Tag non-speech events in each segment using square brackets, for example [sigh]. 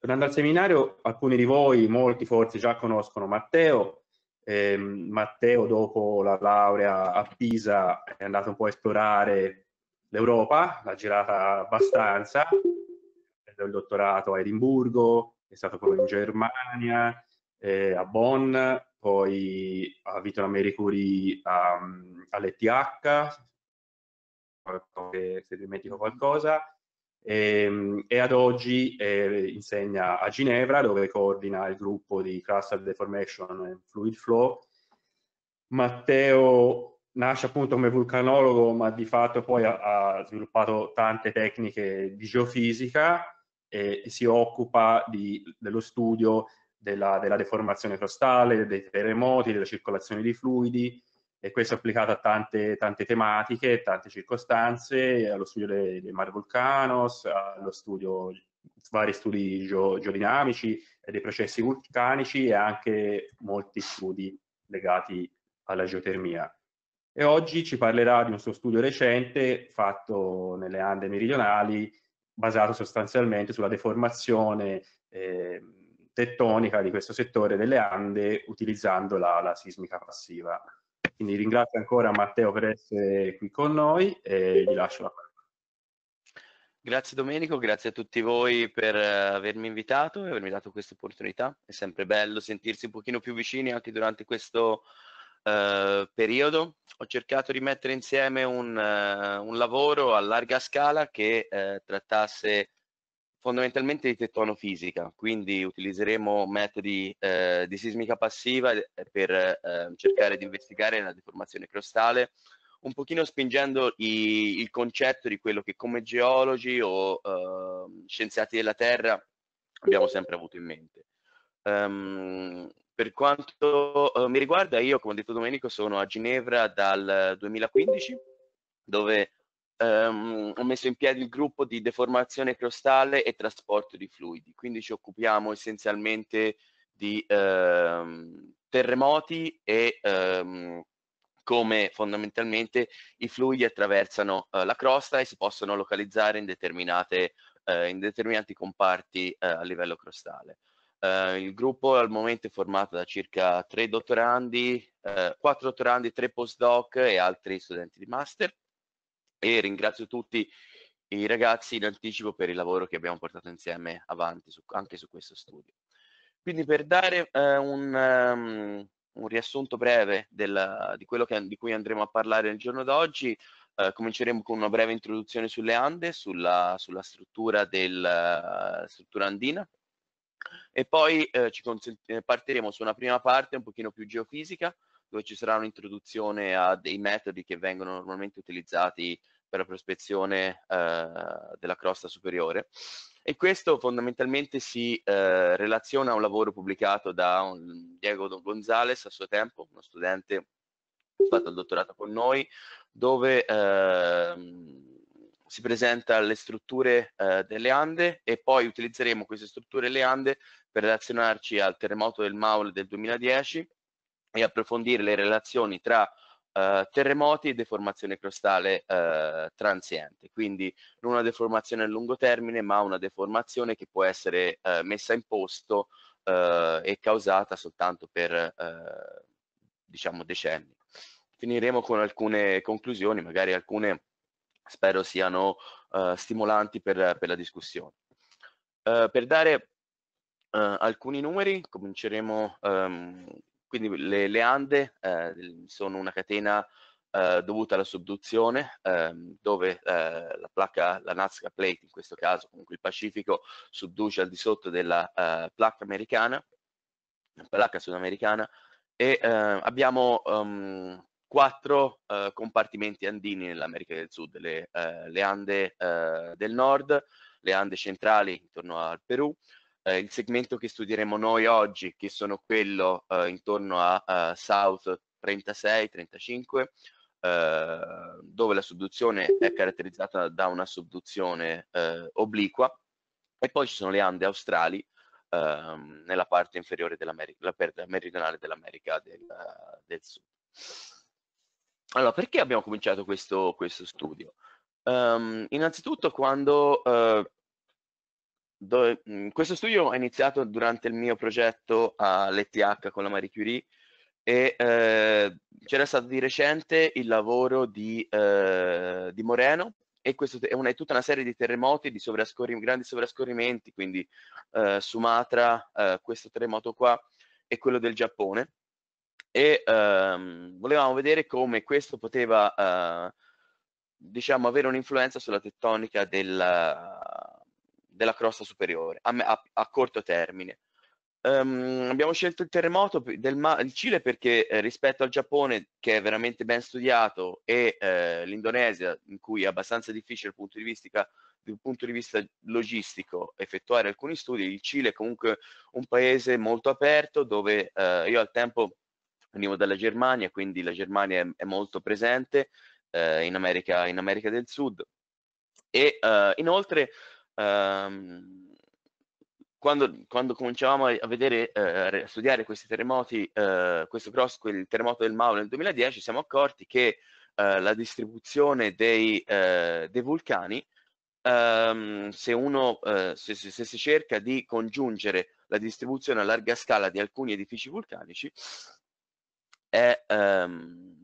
Tornando al seminario, alcuni di voi, molti forse già conoscono Matteo. Eh, Matteo dopo la laurea a Pisa è andato un po' a esplorare l'Europa, l'ha girata abbastanza, ha il dottorato a Edimburgo, è stato poi in Germania, eh, a Bonn, poi a Vito Marie Curie ehm, all'ETH, se dimentico qualcosa, e, ehm, e ad oggi eh, insegna a Ginevra dove coordina il gruppo di Cluster Deformation and Fluid Flow. Matteo nasce appunto come vulcanologo ma di fatto poi ha, ha sviluppato tante tecniche di geofisica e si occupa di, dello studio della, della, deformazione crostale, dei terremoti, della circolazione di fluidi, e questo è applicato a tante, tante tematiche, tante circostanze, allo studio dei, dei mari vulcanos, allo studio vari studi geo, geodinamici e dei processi vulcanici e anche molti studi legati alla geotermia. E oggi ci parlerà di un suo studio recente fatto nelle Ande meridionali, basato sostanzialmente sulla deformazione eh, tettonica di questo settore delle Ande utilizzando la, la sismica passiva. Quindi ringrazio ancora Matteo per essere qui con noi e gli lascio la parola. Grazie Domenico, grazie a tutti voi per eh, avermi invitato e avermi dato questa opportunità. È sempre bello sentirsi un pochino più vicini anche durante questo eh, periodo. Ho cercato di mettere insieme un, uh, un lavoro a larga scala che eh, trattasse fondamentalmente di tettonofisica, quindi utilizzeremo metodi eh, di sismica passiva eh, per eh, cercare di investigare la deformazione crostale, un pochino spingendo i, il concetto di quello che come geologi o eh, scienziati della Terra abbiamo sempre avuto in mente. Um, per quanto eh, mi riguarda, io come ho detto Domenico sono a Ginevra dal 2015, dove ehm, ho messo in piedi il gruppo di deformazione crostale e trasporto di fluidi, quindi ci occupiamo essenzialmente di ehm, terremoti e ehm, come fondamentalmente i fluidi attraversano eh, la crosta e si possono localizzare in, eh, in determinati comparti eh, a livello crostale. Eh, il gruppo al momento è formato da circa tre dottorandi, eh, quattro dottorandi, tre postdoc e altri studenti di master e ringrazio tutti i ragazzi in anticipo per il lavoro che abbiamo portato insieme avanti su, anche su questo studio. Quindi per dare eh, un, um, un, riassunto breve del, di quello che, di cui andremo a parlare il giorno d'oggi, eh, cominceremo con una breve introduzione sulle Ande, sulla, sulla struttura, del, uh, struttura andina e poi eh, eh, partiremo su una prima parte un pochino più geofisica, dove ci sarà un'introduzione a dei metodi che vengono normalmente utilizzati per la prospezione eh, della crosta superiore e questo fondamentalmente si eh, relaziona a un lavoro pubblicato da un Diego Gonzales a suo tempo, uno studente fatto il dottorato con noi, dove eh, si presenta le strutture eh, delle Ande e poi utilizzeremo queste strutture delle Ande per relazionarci al terremoto del Maule del 2010 e approfondire le relazioni tra eh, terremoti e deformazione crostale eh, transiente, quindi non una deformazione a lungo termine, ma una deformazione che può essere eh, messa in posto eh, e causata soltanto per eh, diciamo decenni. Finiremo con alcune conclusioni, magari alcune spero siano eh, stimolanti per, per, la discussione. per dare alcuni numeri, cominceremo um, quindi le, le Ande eh, sono una catena eh, dovuta alla subduzione, ehm, dove eh, la placca, la Nazca Plate in questo caso, comunque il Pacifico, subduce al di sotto della eh, placca americana, placca sudamericana, e eh, abbiamo um, quattro eh, compartimenti andini nell'America del Sud, le, eh, le Ande del Nord, le Ande centrali intorno al Perù, eh, il segmento che studieremo noi oggi, che sono quello eh, intorno a, a South 36-35, eh, dove la subduzione è caratterizzata da una subduzione eh, obliqua, e poi ci sono le Ande australi ehm, nella parte inferiore della perda meridionale dell'America del, eh, del, Sud. Allora, perché abbiamo cominciato questo, questo studio? Um, innanzitutto quando uh, Do, mm, questo studio è iniziato durante il mio progetto all'ETH con la Marie Curie e eh, c'era stato di recente il lavoro di, eh, di Moreno e è, una, è, tutta una serie di terremoti, di sovrascorri, grandi sovrascorrimenti, quindi eh, Sumatra, eh, questo terremoto qua e quello del Giappone. E ehm, volevamo vedere come questo poteva, eh, diciamo, avere un'influenza sulla tettonica della, della crosta superiore a, a, a corto termine. Um, abbiamo scelto il terremoto del Ma- Cile perché eh, rispetto al Giappone, che è veramente ben studiato, e eh, l'Indonesia, in cui è abbastanza difficile dal punto, di punto di vista logistico effettuare alcuni studi, il Cile è comunque un paese molto aperto dove eh, io al tempo venivo dalla Germania, quindi la Germania è, è molto presente eh, in America, in America del Sud, e uh, inoltre ehm, quando, quando, cominciavamo a vedere, eh, a studiare questi terremoti, eh, questo cross, quel terremoto del Maule nel 2010, siamo accorti che eh, la distribuzione dei, eh, dei vulcani, ehm, se, uno, eh, se, se, se si cerca di congiungere la distribuzione a larga scala di alcuni edifici vulcanici, è, ehm,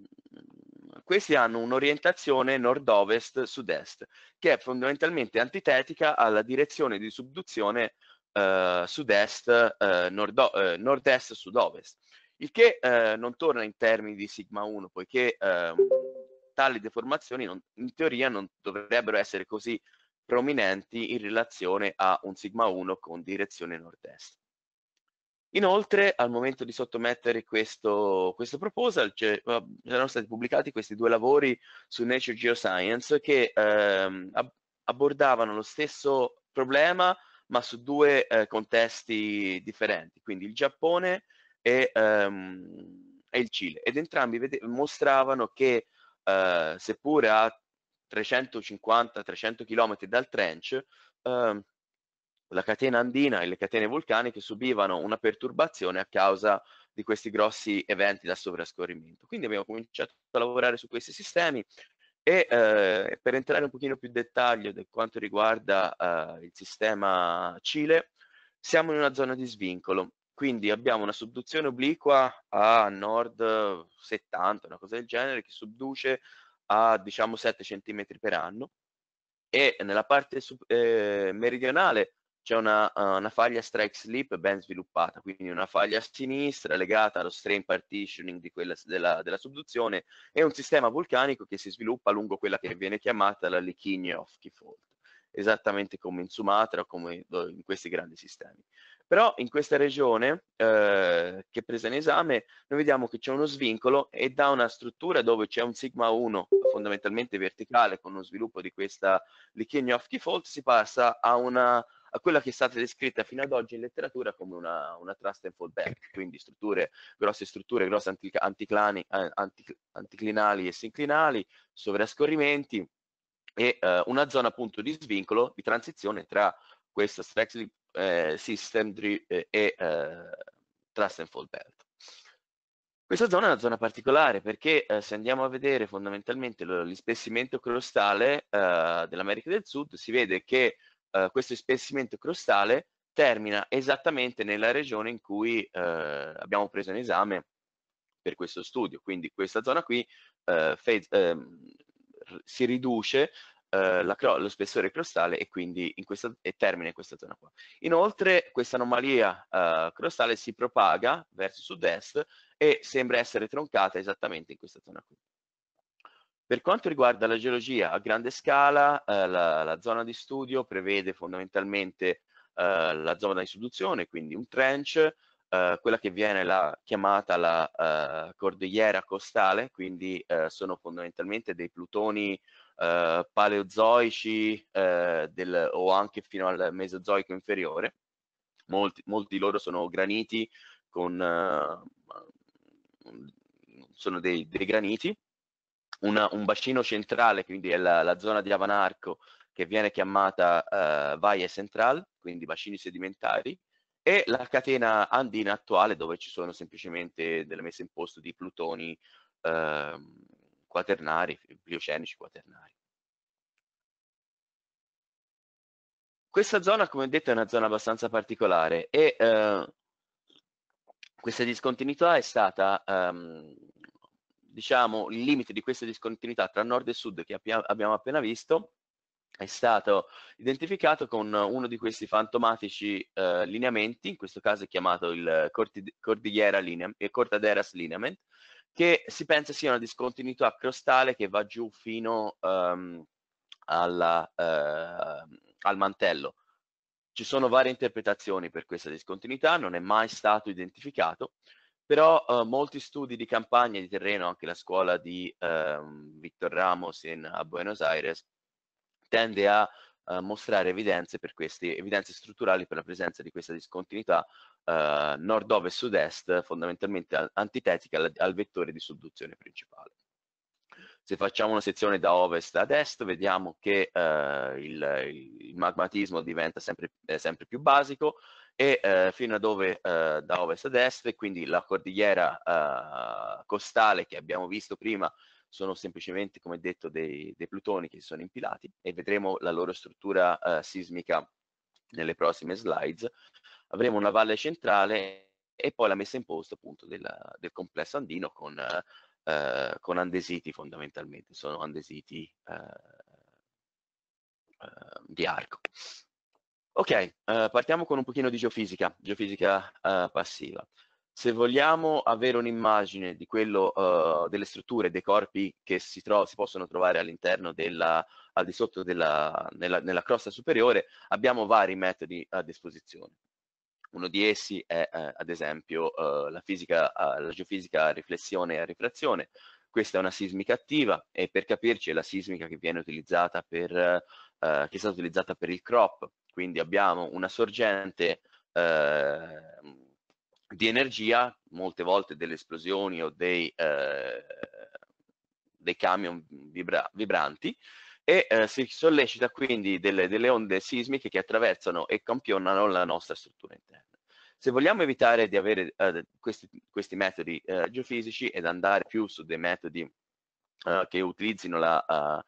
questi hanno un'orientazione nord-ovest-sud-est, che è fondamentalmente antitetica alla direzione di subduzione eh, sud-est, eh, eh nord-est-sud-ovest, il che eh, non torna in termini di sigma 1, poiché ehm, tali deformazioni non, in teoria non dovrebbero essere così prominenti in relazione a un sigma 1 con direzione nord-est. Inoltre, al momento di sottomettere questo, questo proposal, cioè, erano stati pubblicati questi due lavori su Nature Geoscience che ehm, abbordavano lo stesso problema ma su due eh, contesti differenti, quindi il Giappone e, ehm, e il Cile. Ed entrambi mostravano che eh, seppure a 350-300 km dal trench, ehm, la catena andina e le catene vulcaniche subivano una perturbazione a causa di questi grossi eventi da sovrascorrimento. Quindi abbiamo cominciato a lavorare su questi sistemi e eh, per entrare un pochino più in dettaglio per quanto riguarda eh, il sistema Cile, siamo in una zona di svincolo, quindi abbiamo una subduzione obliqua a nord 70, una cosa del genere, che subduce a diciamo 7 cm per anno, e nella parte eh, meridionale c'è una, uh, una faglia strike slip ben sviluppata, quindi una faglia a sinistra legata allo strain partitioning di quella, della, della subduzione e un sistema vulcanico che si sviluppa lungo quella che viene chiamata la lichigna off Fold, esattamente come in Sumatra o come in questi grandi sistemi. Però in questa regione eh, che è presa in esame noi vediamo che c'è uno svincolo e da una struttura dove c'è un sigma 1 fondamentalmente verticale con lo sviluppo di questa lichigna off Fold si passa a una a quella che è stata descritta fino ad oggi in letteratura come una, una trust and fallback, quindi strutture, grosse strutture, grosse antic- anticlani, eh, antic- anticlinali e sinclinali, sovrascorrimenti e eh, una zona appunto di svincolo, di transizione tra questo stress eh, system dri- eh, e eh, trust and fall belt. Questa zona è una zona particolare perché eh, se andiamo a vedere fondamentalmente l'ispessimento crostale eh, dell'America del Sud si vede che eh, questo spessimento crostale termina esattamente nella regione in cui eh, abbiamo preso in esame per questo studio. Quindi questa zona qui eh, fez, ehm, si riduce eh, lo spessore crostale e quindi in questa, e termina in questa zona qua. Inoltre questa anomalia uh, crostale si propaga verso sud-est e sembra essere troncata esattamente in questa zona qui. Per quanto riguarda la geologia a grande scala, eh, la, la, zona di studio prevede fondamentalmente eh, la zona di soluzione, quindi un trench, eh, quella che viene la, chiamata la eh, cordigliera costale, quindi eh, sono fondamentalmente dei plutoni eh, paleozoici del, o anche fino al mesozoico inferiore. Molti, molti loro sono graniti con sono dei, dei graniti una, un bacino centrale, quindi è la, la zona di Avanarco, che viene chiamata eh, Valle Central, quindi bacini sedimentari, e la catena andina attuale dove ci sono semplicemente delle messe in posto di plutoni eh, quaternari, pliocenici quaternari. Questa zona, come detto, è una zona abbastanza particolare e eh, questa discontinuità è stata ehm, diciamo, il limite di questa discontinuità tra nord e sud che abbiamo appena visto è stato identificato con uno di questi fantomatici eh, lineamenti, in questo caso è chiamato il Cordigliera lineament, eh, Cordaderas lineament, che si pensa sia una discontinuità crostale che va giù fino um, alla, uh, al mantello. Ci sono varie interpretazioni per questa discontinuità, non è mai stato identificato, però eh, molti studi di campagna di terreno, anche la scuola di eh, Victor Ramos in, a Buenos Aires, tende a eh, mostrare evidenze, questi, evidenze, strutturali per la presenza di questa discontinuità uhm, nord-ovest sud-est, fondamentalmente antitetica al, al vettore di sudduzione principale. Se facciamo una sezione da ovest ad est, vediamo che eh, il, il, magmatismo diventa sempre, sempre, più basico, e eh, fino a dove eh, da ovest a destra, quindi la cordigliera eh, costale che abbiamo visto prima sono semplicemente, come detto, dei, dei, plutoni che si sono impilati e vedremo la loro struttura eh, sismica nelle prossime slides. Avremo una valle centrale e poi la messa in posto appunto del, del complesso andino con, eh, con, andesiti fondamentalmente, sono andesiti eh, di arco. Ok, eh, partiamo con un pochino di geofisica, geofisica eh, passiva. Se vogliamo avere un'immagine di quello, eh, delle strutture, dei corpi che si, si possono trovare all'interno della, al di sotto della, nella, nella, crosta superiore, abbiamo vari metodi a disposizione. Uno di essi è, eh, ad esempio, eh, la, fisica, eh, la geofisica a riflessione e a rifrazione. Questa è una sismica attiva e per capirci è la sismica che viene utilizzata per eh, che è stata utilizzata per il crop, quindi abbiamo una sorgente eh, di energia, molte volte delle esplosioni o dei, eh, dei camion vibra vibranti, e eh, si sollecita quindi delle, delle, onde sismiche che attraversano e campionano la nostra struttura interna. Se vogliamo evitare di avere eh, questi, questi, metodi eh, geofisici ed andare più su dei metodi eh, che utilizzino la, eh,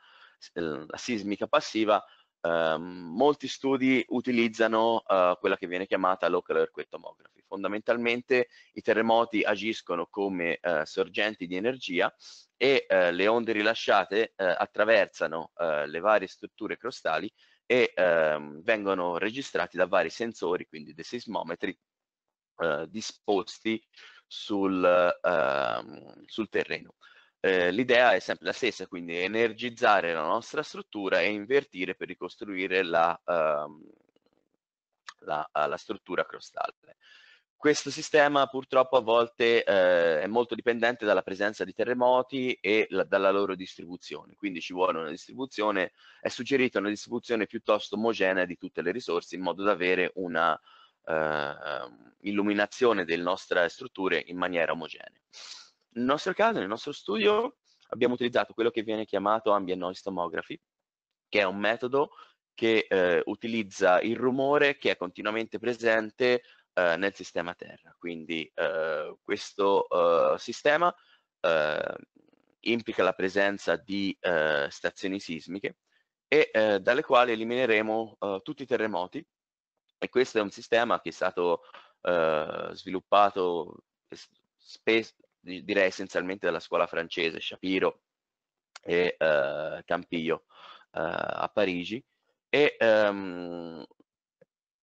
Ehm, la sismica passiva, eh, molti studi utilizzano eh, quella che viene chiamata local earthquake tomography. Fondamentalmente i terremoti agiscono come eh, sorgenti di energia e eh, le onde rilasciate eh, attraversano eh, le varie strutture crostali e ehm, vengono registrati da vari sensori, quindi dei sismometri disposti sul, ehm, sul terreno. Eh, l'idea è sempre la stessa, quindi energizzare la nostra struttura e invertire per ricostruire la, ehm, la, eh, la struttura crostale. Questo sistema purtroppo a volte eh, è molto dipendente dalla presenza di terremoti e la, dalla loro distribuzione, quindi ci vuole una distribuzione, è suggerita una distribuzione piuttosto omogenea di tutte le risorse in modo da avere una eh, ehm, illuminazione delle nostre strutture in maniera omogenea. Nel nostro caso, nel nostro studio, abbiamo utilizzato quello che viene chiamato ambient noise tomography, che è un metodo che eh, utilizza il rumore che è continuamente presente eh, nel sistema Terra. Quindi eh, questo eh, sistema eh, implica la presenza di eh, stazioni sismiche e dalle quali elimineremo tutti i terremoti. E questo è un sistema che è stato sviluppato spesso direi essenzialmente della scuola francese, Shapiro e eh, Campillo eh, a Parigi, e ehm,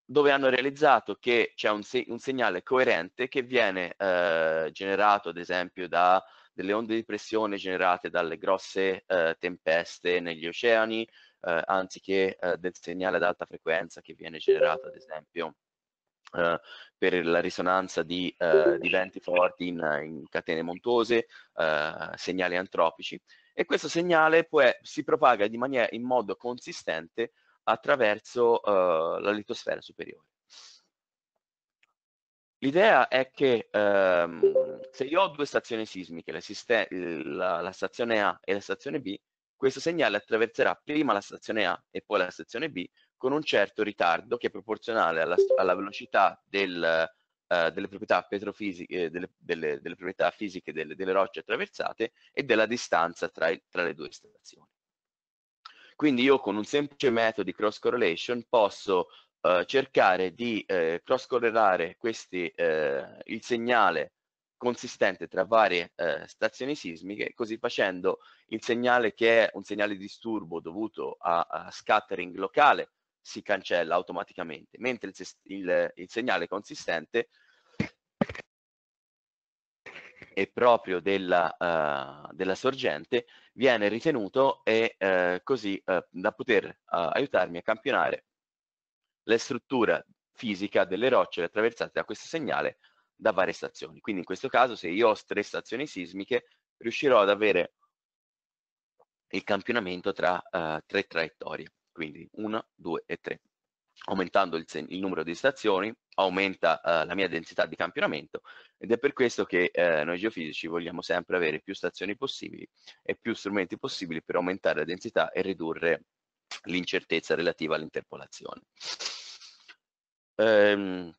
dove hanno realizzato che c'è un, se un, segnale coerente che viene eh, generato ad esempio da delle onde di pressione generate dalle grosse eh, tempeste negli oceani, eh, anziché eh, del segnale ad alta frequenza che viene generato ad esempio eh, per la risonanza di, eh, di venti forti in, in catene montuose, eh, segnali antropici e questo segnale poi si propaga in modo consistente attraverso eh, la litosfera superiore. L'idea è che ehm, se io ho due stazioni sismiche, la, la, la, stazione A e la stazione B, questo segnale attraverserà prima la stazione A e poi la stazione B con un certo ritardo che è proporzionale alla, alla velocità del, uh, delle proprietà petrofisiche, delle, delle, delle proprietà fisiche delle, delle, rocce attraversate e della distanza tra, il, tra le due stazioni. Quindi io con un semplice metodo di cross correlation posso uh, cercare di uh, cross correlare questi, il segnale consistente tra varie eh, stazioni sismiche, così facendo il segnale che è un segnale di disturbo dovuto a, a scattering locale si cancella automaticamente, mentre il, il, il segnale consistente e proprio della, uh, della, sorgente viene ritenuto e uh, così uh, da poter aiutarmi a campionare la struttura fisica delle rocce attraversate da questo segnale da varie stazioni. Quindi in questo caso se io ho tre stazioni sismiche riuscirò ad avere il campionamento tra tre traiettorie quindi 1, 2 e 3. Aumentando il, il numero di stazioni aumenta eh, la mia densità di campionamento ed è per questo che eh, noi geofisici vogliamo sempre avere più stazioni possibili e più strumenti possibili per aumentare la densità e ridurre l'incertezza relativa all'interpolazione. Ehm,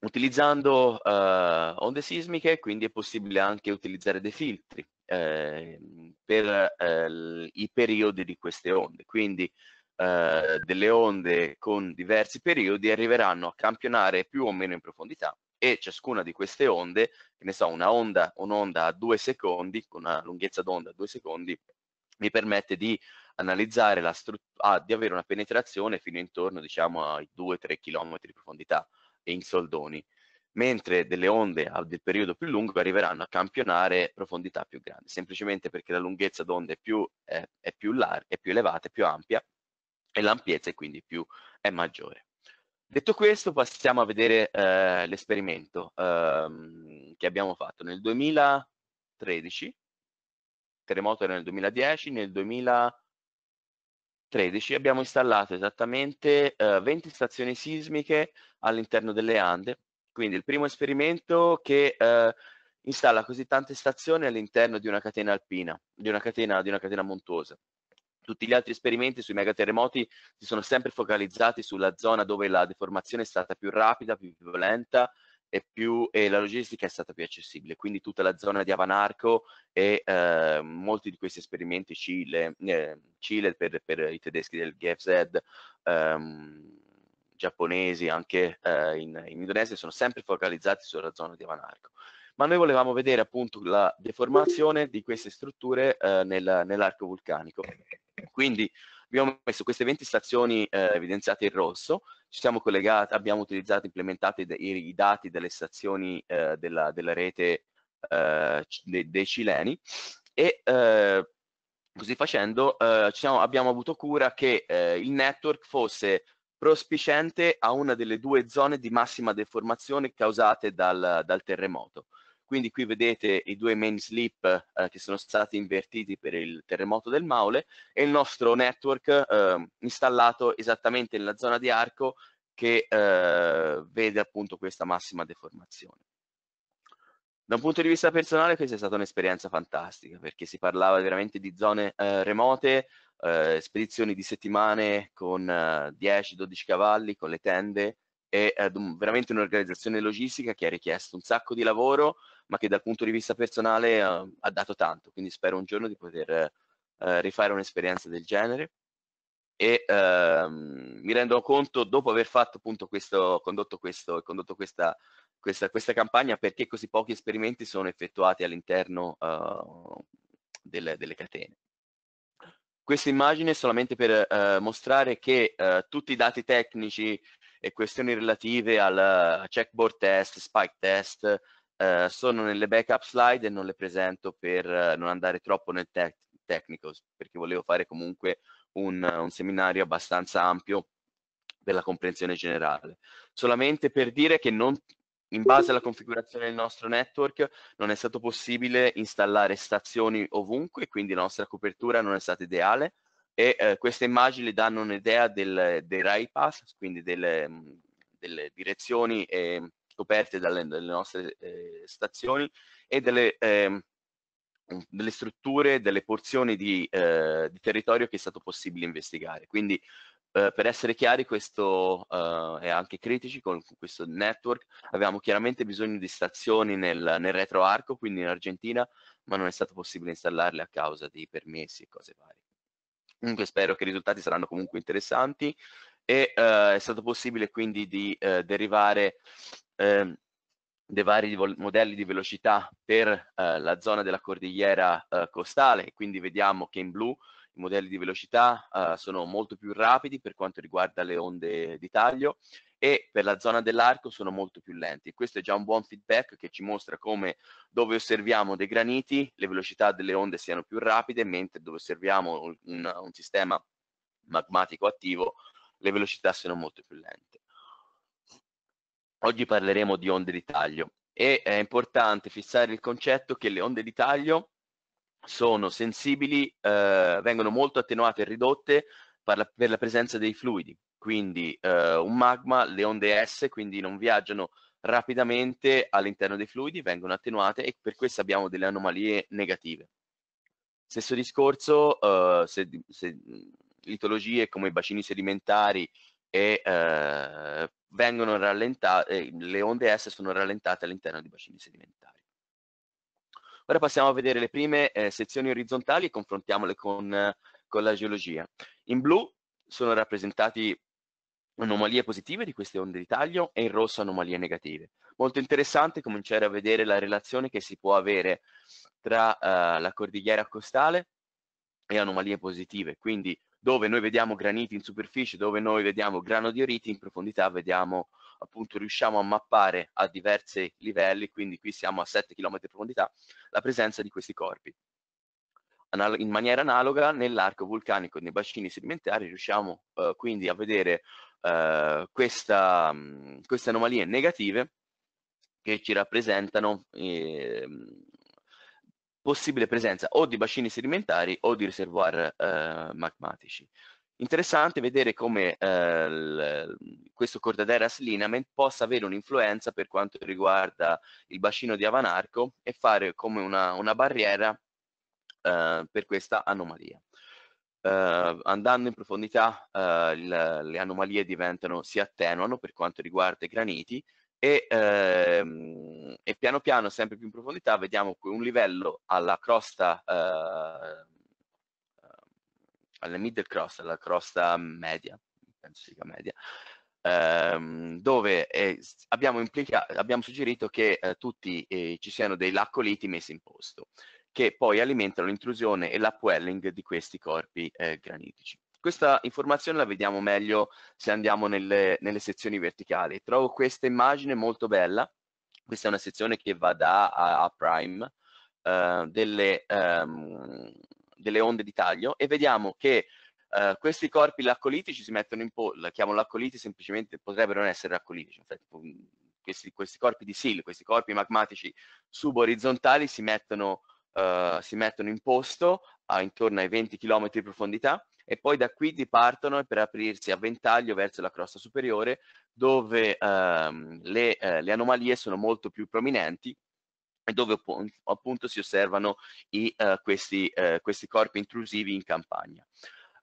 utilizzando eh, onde sismiche quindi è possibile anche utilizzare dei filtri eh, per eh, i periodi di queste onde quindi eh, delle onde con diversi periodi arriveranno a campionare più o meno in profondità e ciascuna di queste onde, che ne so, una onda, un'onda a due secondi, con una lunghezza d'onda a due secondi, mi permette di analizzare la struttura, ah, di avere una penetrazione fino intorno diciamo ai 2-3 km di profondità e in soldoni, mentre delle onde del periodo più lungo arriveranno a campionare profondità più grandi, semplicemente perché la lunghezza d'onda è più, eh, è più larga, è più elevata, è più ampia e l'ampiezza è quindi più è maggiore. Detto questo, passiamo a vedere eh, l'esperimento eh, che abbiamo fatto nel 2013, terremoto era nel 2010, nel 2013 abbiamo installato esattamente eh, 20 stazioni sismiche all'interno delle Ande, quindi il primo esperimento che eh, installa così tante stazioni all'interno di una catena alpina, di una catena, di una catena montuosa. Tutti gli altri esperimenti sui megaterremoti si sono sempre focalizzati sulla zona dove la deformazione è stata più rapida, più violenta e, più, e la logistica è stata più accessibile. Quindi tutta la zona di Avanarco e eh, molti di questi esperimenti Cile, eh, Cile per, per, i tedeschi del GFZ, ehm, giapponesi anche eh, in, in Indonesia sono sempre focalizzati sulla zona di Avanarco ma noi volevamo vedere appunto la deformazione di queste strutture eh, nel, nell'arco vulcanico. Quindi abbiamo messo queste 20 stazioni eh, evidenziate in rosso, ci siamo collegati, abbiamo utilizzato, implementato i, i dati delle stazioni eh, della, della, rete eh, dei, dei cileni e eh, così facendo eh, siamo, abbiamo avuto cura che il network fosse prospiciente a una delle due zone di massima deformazione causate dal, dal terremoto. Quindi qui vedete i due main slip eh, che sono stati invertiti per il terremoto del Maule e il nostro network eh, installato esattamente nella zona di arco che eh, vede appunto questa massima deformazione. Da un punto di vista personale questa è stata un'esperienza fantastica perché si parlava veramente di zone eh, remote, eh, spedizioni di settimane con eh, 10-12 cavalli, con le tende e eh, veramente un'organizzazione logistica che ha richiesto un sacco di lavoro ma che dal punto di vista personale uh, ha dato tanto, quindi spero un giorno di poter uh, rifare un'esperienza del genere e ehm, mi rendo conto dopo aver fatto appunto questo, condotto questo condotto questa, questa, questa, campagna perché così pochi esperimenti sono effettuati all'interno eh, delle, delle catene questa immagine è solamente per eh, mostrare che eh, tutti i dati tecnici e questioni relative al eh, checkboard test, spike test, eh, sono nelle backup slide e non le presento per eh, non andare troppo nel tec tecnico, perché volevo fare comunque un, un seminario abbastanza ampio per la comprensione generale. Solamente per dire che non, in base alla configurazione del nostro network non è stato possibile installare stazioni ovunque, quindi la nostra copertura non è stata ideale e eh, queste immagini danno un'idea del, dei ray pass, quindi delle, delle direzioni e scoperte dalle, dalle nostre eh, stazioni e delle, eh, delle, strutture, delle porzioni di, eh, di, territorio che è stato possibile investigare. Quindi eh, per essere chiari questo, e eh, anche critici con, questo network, avevamo chiaramente bisogno di stazioni nel, nel retroarco, quindi in Argentina, ma non è stato possibile installarle a causa di permessi e cose varie. Comunque spero che i risultati saranno comunque interessanti e eh, è stato possibile quindi di eh, derivare eh, dei vari modelli di velocità per eh, la zona della cordigliera eh, costale quindi vediamo che in blu i modelli di velocità eh, sono molto più rapidi per quanto riguarda le onde di taglio e per la zona dell'arco sono molto più lenti. Questo è già un buon feedback che ci mostra come dove osserviamo dei graniti le velocità delle onde siano più rapide, mentre dove osserviamo un, un sistema magmatico attivo le velocità sono molto più lenti. Oggi parleremo di onde di taglio e è importante fissare il concetto che le onde di taglio sono sensibili, eh, vengono molto attenuate e ridotte per la, per la presenza dei fluidi, quindi eh, un magma, le onde S quindi non viaggiano rapidamente all'interno dei fluidi, vengono attenuate e per questo abbiamo delle anomalie negative. Stesso discorso, eh, se, se mm, litologie come i bacini sedimentari e eh, vengono rallentate, ehm, le onde S sono rallentate all'interno di bacini sedimentari. Ora passiamo a vedere le prime eh, sezioni orizzontali e confrontiamole con, con la geologia. In blu sono rappresentati anomalie positive di queste onde di taglio e in rosso anomalie negative. Molto interessante cominciare a vedere la relazione che si può avere tra uh, la cordigliera costale e anomalie positive, quindi dove noi vediamo graniti in superficie, dove noi vediamo grano di oriti, in profondità vediamo appunto riusciamo a mappare a diversi livelli, quindi qui siamo a 7 km di profondità, la presenza di questi corpi. in maniera analoga nell'arco vulcanico nei bacini sedimentari riusciamo eh, quindi a vedere eh, questa, mh, queste anomalie negative che ci rappresentano eh, possibile presenza o di bacini sedimentari o di reservoir eh, magmatici. Interessante vedere come eh, questo Cordaderas linament possa avere un'influenza per quanto riguarda il bacino di Avanarco e fare come una, una barriera eh, per questa anomalia. Uh, andando in profondità uh, il, le anomalie diventano, si attenuano per quanto riguarda i graniti e, ehm, e, piano piano sempre più in profondità vediamo un livello alla crosta eh, alla middle crosta, alla crosta media, penso si media, ehm, dove eh, abbiamo, abbiamo, suggerito che eh, tutti eh, ci siano dei laccoliti messi in posto, che poi alimentano l'intrusione e l'upwelling di questi corpi eh, granitici. Questa informazione la vediamo meglio se andiamo nelle, nelle sezioni verticali. Trovo questa immagine molto bella, questa è una sezione che va da A a prime, eh, delle, ehm, delle onde di taglio e vediamo che Uh, questi corpi laccolitici si mettono in polla, chiamo laccoliti semplicemente, potrebbero non essere laccolitici, infatti, questi, questi, corpi di SIL, questi corpi magmatici suborizzontali si mettono, uh, si mettono in posto a intorno ai 20 km di profondità e poi da qui dipartono per aprirsi a ventaglio verso la crosta superiore dove ehm, le, eh, le anomalie sono molto più prominenti e dove appunto si osservano i, eh, questi, eh, questi, corpi intrusivi in campagna.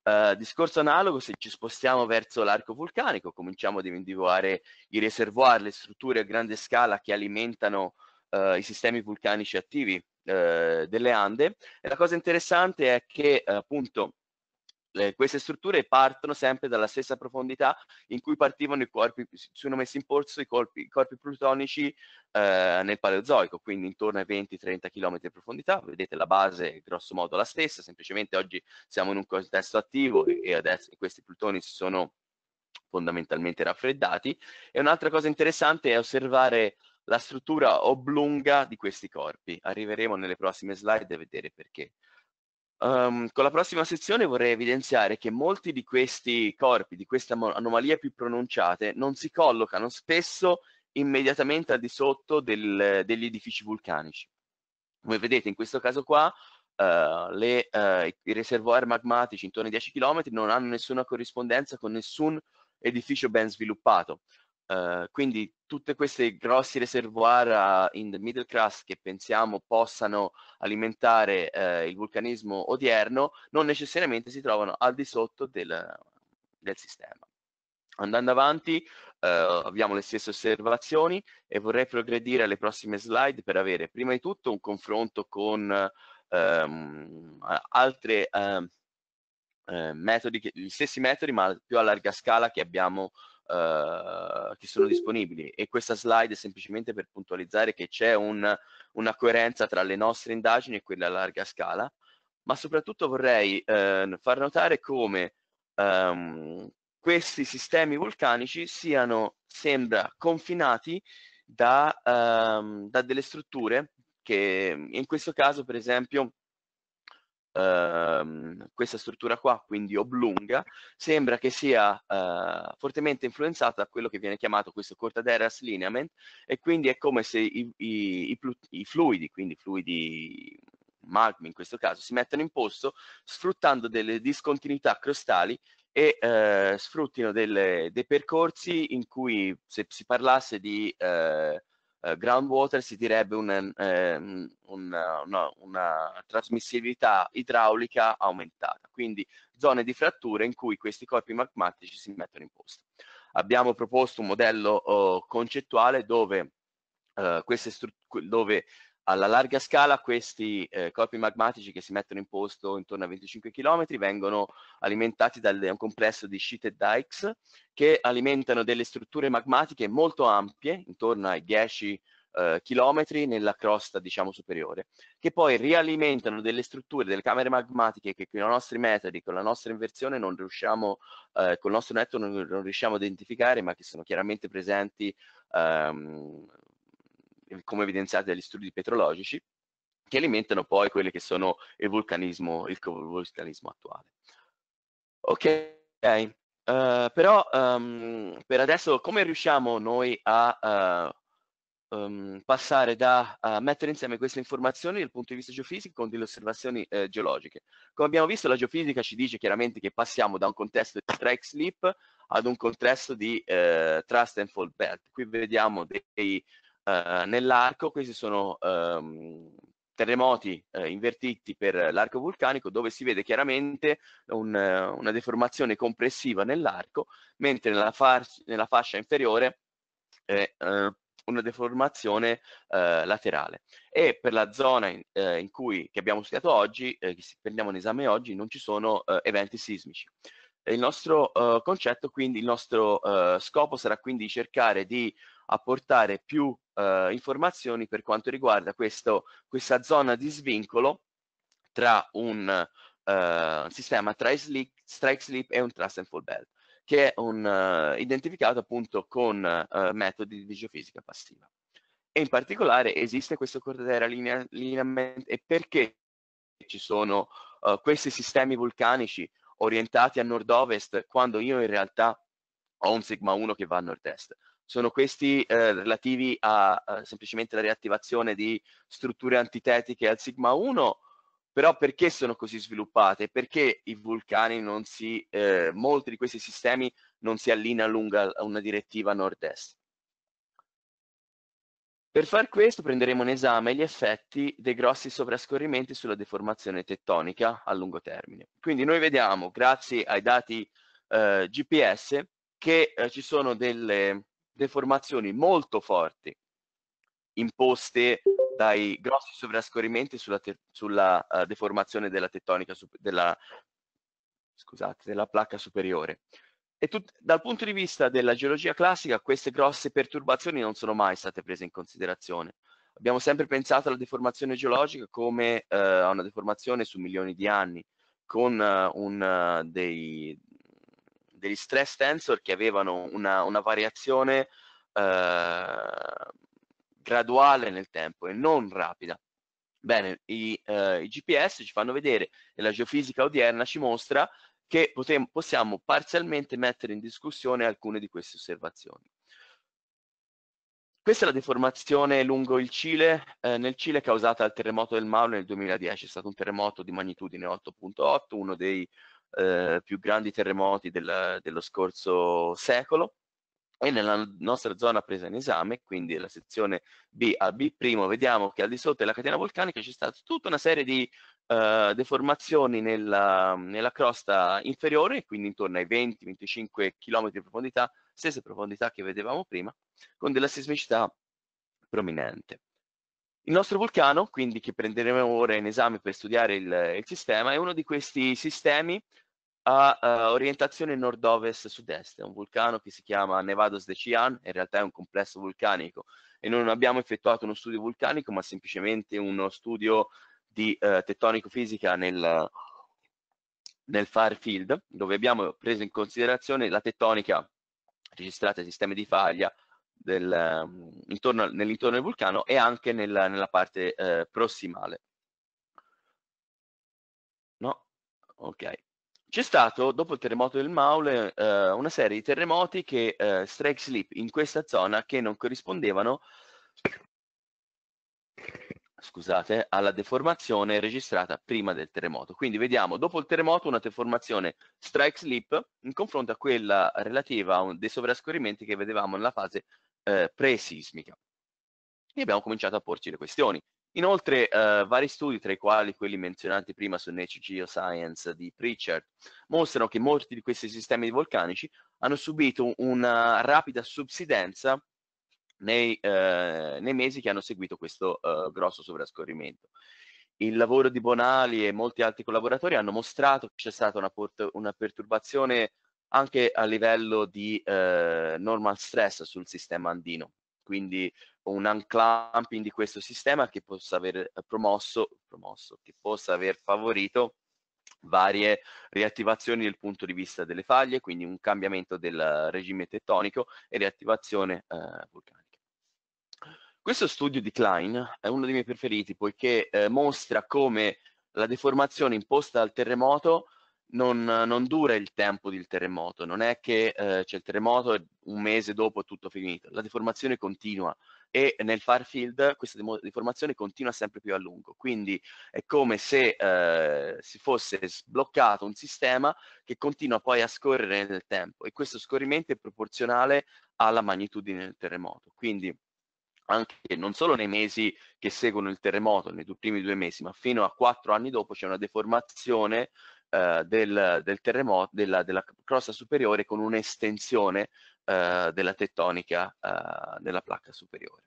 Eh, discorso analogo, se ci spostiamo verso l'arco vulcanico, cominciamo ad individuare i reservoir, le strutture a grande scala che alimentano eh, i sistemi vulcanici attivi eh, delle Ande. E la cosa interessante è che appunto le, queste strutture partono sempre dalla stessa profondità in cui partivano i corpi, si sono messi in polso i, corpi, i corpi plutonici eh, nel Paleozoico, quindi intorno ai 20-30 km di profondità. Vedete la base è grosso modo la stessa, semplicemente oggi siamo in un contesto attivo e, e adesso questi plutoni si sono fondamentalmente raffreddati. E un'altra cosa interessante è osservare la struttura oblunga di questi corpi. Arriveremo nelle prossime slide a vedere perché. Um, con la prossima sezione vorrei evidenziare che molti di questi corpi, di queste anomalie più pronunciate, non si collocano spesso immediatamente al di sotto del, degli edifici vulcanici. Come vedete in questo caso qua, uh, le, uh, i reservoir magmatici intorno ai 10 km non hanno nessuna corrispondenza con nessun edificio ben sviluppato. Ehm, quindi tutte queste grossi reservoir ah, in the middle crust che pensiamo possano alimentare uh, il vulcanismo odierno non necessariamente si trovano al di sotto del, del sistema. Andando avanti uh, abbiamo le stesse osservazioni e vorrei progredire alle prossime slide per avere prima di tutto un confronto con um, ehm, altri um, ehm, eh, metodi, che, gli stessi metodi ma più a larga scala che abbiamo eh, che sono disponibili e questa slide è semplicemente per puntualizzare che c'è un, una coerenza tra le nostre indagini e quelle a larga scala, ma soprattutto vorrei eh, far notare come ehm, questi sistemi vulcanici siano, sembra, confinati da, ehm, da delle strutture che in questo caso per esempio ehm, questa struttura qua, quindi oblunga, sembra che sia eh, fortemente influenzata da quello che viene chiamato questo cortaderas lineament e quindi è come se i, i, i, i fluidi, quindi fluidi magmi in questo caso, si mettano in posto sfruttando delle discontinuità crostali e eh, sfruttino delle, dei percorsi in cui se si parlasse di eh, eh, groundwater si direbbe un, ehm, una, una, una, trasmissività idraulica aumentata, quindi zone di fratture in cui questi corpi magmatici si mettono in posto. Abbiamo proposto un modello oh, concettuale dove, eh, dove alla larga scala questi eh, corpi magmatici che si mettono in posto intorno a 25 km vengono alimentati da un complesso di sciite e dikes che alimentano delle strutture magmatiche molto ampie, intorno ai 10 eh, chilometri nella crosta diciamo superiore, che poi rialimentano delle strutture, delle camere magmatiche che con i nostri metodi, con la nostra inversione non riusciamo, eh, col nostro netto non, non riusciamo a identificare ma che sono chiaramente presenti ehm, come evidenziate dagli studi petrologici, che alimentano poi quelli che sono il vulcanismo, il vulcanismo attuale. Ok, uh, però um, per adesso come riusciamo noi a uh, um, passare da uh, mettere insieme queste informazioni dal punto di vista geofisico con delle osservazioni eh, geologiche? Come abbiamo visto la geofisica ci dice chiaramente che passiamo da un contesto di strike slip ad un contesto di eh, trust and fall belt. Qui vediamo dei, eh, nell'arco, questi sono ehm, terremoti eh, invertiti per l'arco vulcanico dove si vede chiaramente un, una deformazione compressiva nell'arco, mentre nella, nella, fascia inferiore eh, una deformazione eh, laterale e per la zona in, eh, in cui che abbiamo studiato oggi, eh, che prendiamo in esame oggi, non ci sono eh, eventi sismici. Il nostro eh, concetto, quindi il nostro scopo sarà quindi cercare di apportare più eh, informazioni per quanto riguarda questo, questa zona di svincolo tra un eh, sistema strike sleep, strike sleep e un trust and fall belt, che è un, eh, identificato appunto con eh, metodi di geofisica passiva. E in particolare esiste questo cordillera lineamento e perché ci sono eh, questi sistemi vulcanici orientati a nord-ovest quando io in realtà ho un sigma 1 che va a nord-est sono questi eh, relativi a, a semplicemente la riattivazione di strutture antitetiche al sigma 1, però perché sono così sviluppate? Perché i vulcani non si, eh, molti di questi sistemi non si allineano lungo una direttiva nord-est. Per far questo prenderemo in esame gli effetti dei grossi sovrascorrimenti sulla deformazione tettonica a lungo termine. Quindi noi vediamo, grazie ai dati eh, GPS, che eh, ci sono delle deformazioni molto forti imposte dai grossi sovrascorrimenti sulla, te- sulla uh, deformazione della tettonica su- della, scusate, della placca superiore. E tut- dal punto di vista della geologia classica queste grosse perturbazioni non sono mai state prese in considerazione. Abbiamo sempre pensato alla deformazione geologica come uh, a una deformazione su milioni di anni, con uh, un, dei, degli stress tensor che avevano una, una variazione eh, graduale nel tempo e non rapida. Bene, i, eh, i, GPS ci fanno vedere e la geofisica odierna ci mostra che potem- possiamo parzialmente mettere in discussione alcune di queste osservazioni. Questa è la deformazione lungo il Cile, eh, nel Cile causata dal terremoto del Maule nel 2010, è stato un terremoto di magnitudine 8.8, uno dei eh, più grandi terremoti del, dello scorso secolo e nella nostra zona presa in esame, quindi la sezione B a B', vediamo che al di sotto della catena vulcanica c'è stata tutta una serie di eh, deformazioni nella, nella, crosta inferiore, quindi intorno ai 20-25 km di profondità, stessa profondità che vedevamo prima, con della sismicità prominente. Il nostro vulcano, quindi che prenderemo ora in esame per studiare il, il sistema, è uno di questi sistemi a uh, orientazione nord-ovest-sud-est. È un vulcano che si chiama Nevados de Chian, in realtà è un complesso vulcanico e noi non abbiamo effettuato uno studio vulcanico, ma semplicemente uno studio di uh, tettonico-fisica nel, nel far field, dove abbiamo preso in considerazione la tettonica registrata ai sistemi di faglia del, ehm, intorno, nell'intorno del vulcano e anche nella, nella parte eh, prossimale. No? Ok. C'è stato, dopo il terremoto del Maule, eh, una serie di terremoti che eh, strike slip in questa zona che non corrispondevano scusate, alla deformazione registrata prima del terremoto. Quindi vediamo dopo il terremoto una deformazione strike slip in confronto a quella relativa a dei sovrascorrimenti che vedevamo nella fase eh, pre-sismica. E abbiamo cominciato a porci le questioni. Inoltre, eh, vari studi, tra i quali quelli menzionati prima su Nature Geoscience di Pritchard, mostrano che molti di questi sistemi vulcanici hanno subito una rapida subsidenza nei, eh, nei mesi che hanno seguito questo eh, grosso sovrascorrimento. Il lavoro di Bonali e molti altri collaboratori hanno mostrato che c'è stata una, una perturbazione anche a livello di eh, normal stress sul sistema andino, quindi un unclamping di questo sistema che possa aver promosso, promosso che possa aver favorito varie riattivazioni dal punto di vista delle faglie, quindi un cambiamento del regime tettonico e riattivazione eh, vulcanica. Questo studio di Klein è uno dei miei preferiti poiché eh, mostra come la deformazione imposta dal terremoto non, non, dura il tempo del terremoto, non è che eh, c'è il terremoto e un mese dopo è tutto finito, la deformazione continua e nel far field questa deformazione continua sempre più a lungo, quindi è come se eh, si fosse sbloccato un sistema che continua poi a scorrere nel tempo e questo scorrimento è proporzionale alla magnitudine del terremoto, quindi anche non solo nei mesi che seguono il terremoto, nei primi due mesi, ma fino a quattro anni dopo c'è una deformazione eh, del, del, terremoto, della, della, crosta superiore con un'estensione eh, della tettonica eh, della placca superiore.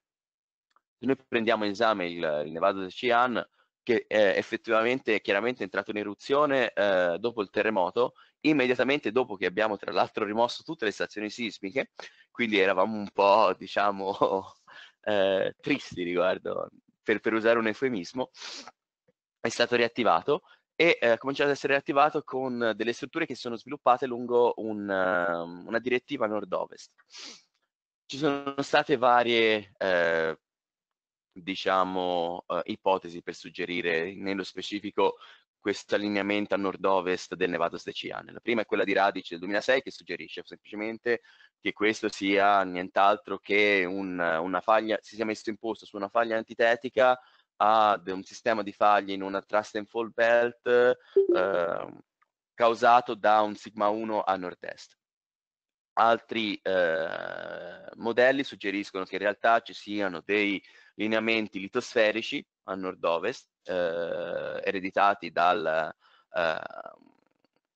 Se noi prendiamo in esame il, il Nevado del Cian, che è effettivamente chiaramente entrato in eruzione eh, dopo il terremoto, immediatamente dopo che abbiamo tra l'altro rimosso tutte le stazioni sismiche, quindi eravamo un po', diciamo, [laughs] eh, tristi riguardo, per, per, usare un eufemismo, è stato riattivato e eh, cominciato ad essere attivato con delle strutture che si sono sviluppate lungo un, uh, una direttiva nord-ovest. Ci sono state varie eh, diciamo, uh, ipotesi per suggerire nello specifico questo allineamento a nord-ovest del Nevado Steciane. La prima è quella di Radice del 2006 che suggerisce semplicemente che questo sia nient'altro che un, una faglia, si sia messo in posto su una faglia antitetica ad un sistema di faglie in una trust and fall belt eh, causato da un sigma 1 a nord-est. Altri eh, modelli suggeriscono che in realtà ci siano dei lineamenti litosferici a nord-ovest eh, ereditati dal, ehm,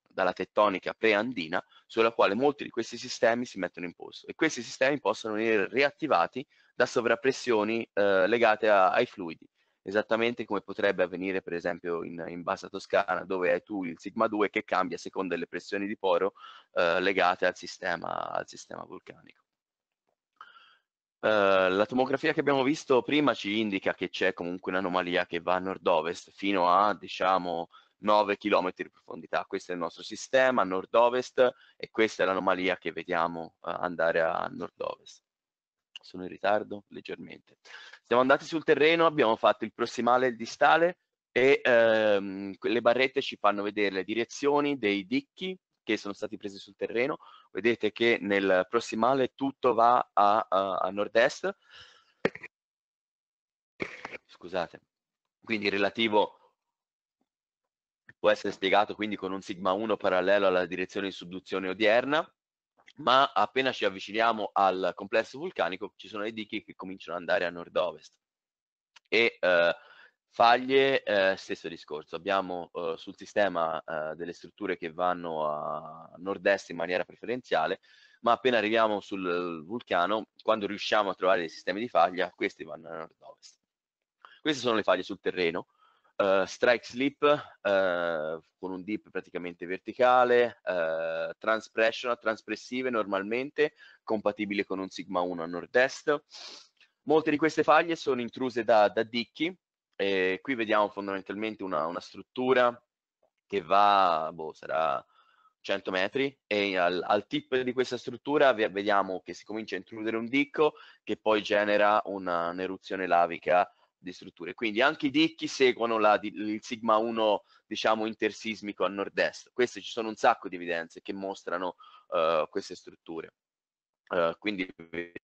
dalla tettonica pre-andina sulla quale molti di questi sistemi si mettono in posto e questi sistemi possono venire riattivati da sovrappressioni eh, legate a, ai fluidi esattamente come potrebbe avvenire per esempio in, in bassa toscana dove hai tu il sigma 2 che cambia secondo le pressioni di poro eh, legate al sistema, al sistema vulcanico. Uh, la tomografia che abbiamo visto prima ci indica che c'è comunque un'anomalia che va a nord-ovest fino a diciamo 9 km di profondità. Questo è il nostro sistema a nord-ovest e questa è l'anomalia che vediamo uh, andare a nord-ovest sono in ritardo leggermente. Siamo andati sul terreno, abbiamo fatto il prossimale e il distale e ehm, le barrette ci fanno vedere le direzioni dei dicchi che sono stati presi sul terreno. Vedete che nel prossimale tutto va a, a, a nord-est. Scusate. Quindi relativo può essere spiegato quindi con un sigma 1 parallelo alla direzione di subduzione odierna ma appena ci avviciniamo al complesso vulcanico ci sono le dichi che cominciano ad andare a nord-ovest. E eh, faglie, eh, stesso discorso, abbiamo eh, sul sistema eh, delle strutture che vanno a nord-est in maniera preferenziale, ma appena arriviamo sul vulcano, quando riusciamo a trovare dei sistemi di faglia, questi vanno a nord-ovest. Queste sono le faglie sul terreno, eh, strike slip uh, con un dip praticamente verticale, uh, eh, transpressional, transpressive normalmente, compatibile con un sigma 1 a nord-est. Molte di queste faglie sono intruse da, da dicchi e qui vediamo fondamentalmente una, una struttura che va, boh, sarà 100 metri e al, al, tip di questa struttura vediamo che si comincia a intrudere un dicco che poi genera un'eruzione lavica di strutture. Quindi anche i dicchi seguono la, il sigma 1, diciamo, intersismico a nord-est. Queste ci sono un sacco di evidenze che mostrano uh, queste strutture. Uh, quindi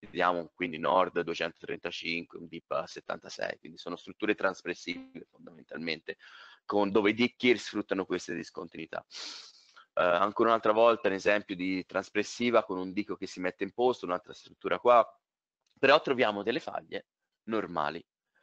vediamo quindi nord 235, un DIP 76, quindi sono strutture trasgressive fondamentalmente, con, dove i dicchi sfruttano queste discontinuità. Uh, ancora un'altra volta un esempio di trasgressiva con un dico che si mette in posto, un'altra struttura qua, però troviamo delle faglie normali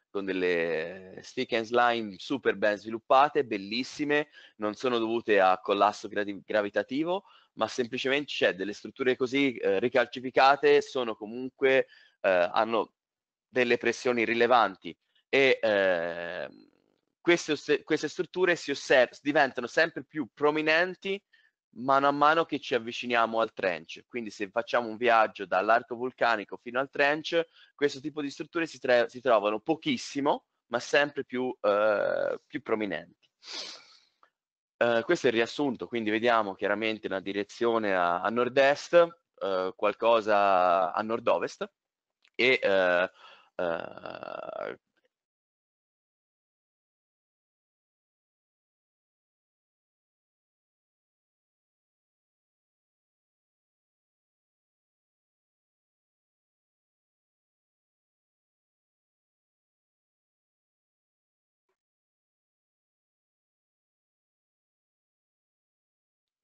con delle eh, stick and slime super ben sviluppate, bellissime, non sono dovute a collasso gravitativo, ma semplicemente c'è delle strutture così eh, ricalcificate, sono comunque, eh, hanno delle pressioni rilevanti e eh, queste, queste, strutture si osserv- diventano sempre più prominenti mano a mano che ci avviciniamo al trench. Quindi se facciamo un viaggio dall'arco vulcanico fino al trench, questo tipo di strutture si, tra- si trovano pochissimo, ma sempre più, eh, più prominenti. Eh, questo è il riassunto, quindi vediamo chiaramente una direzione a, a nord-est, eh, qualcosa a nord-ovest e eh, eh,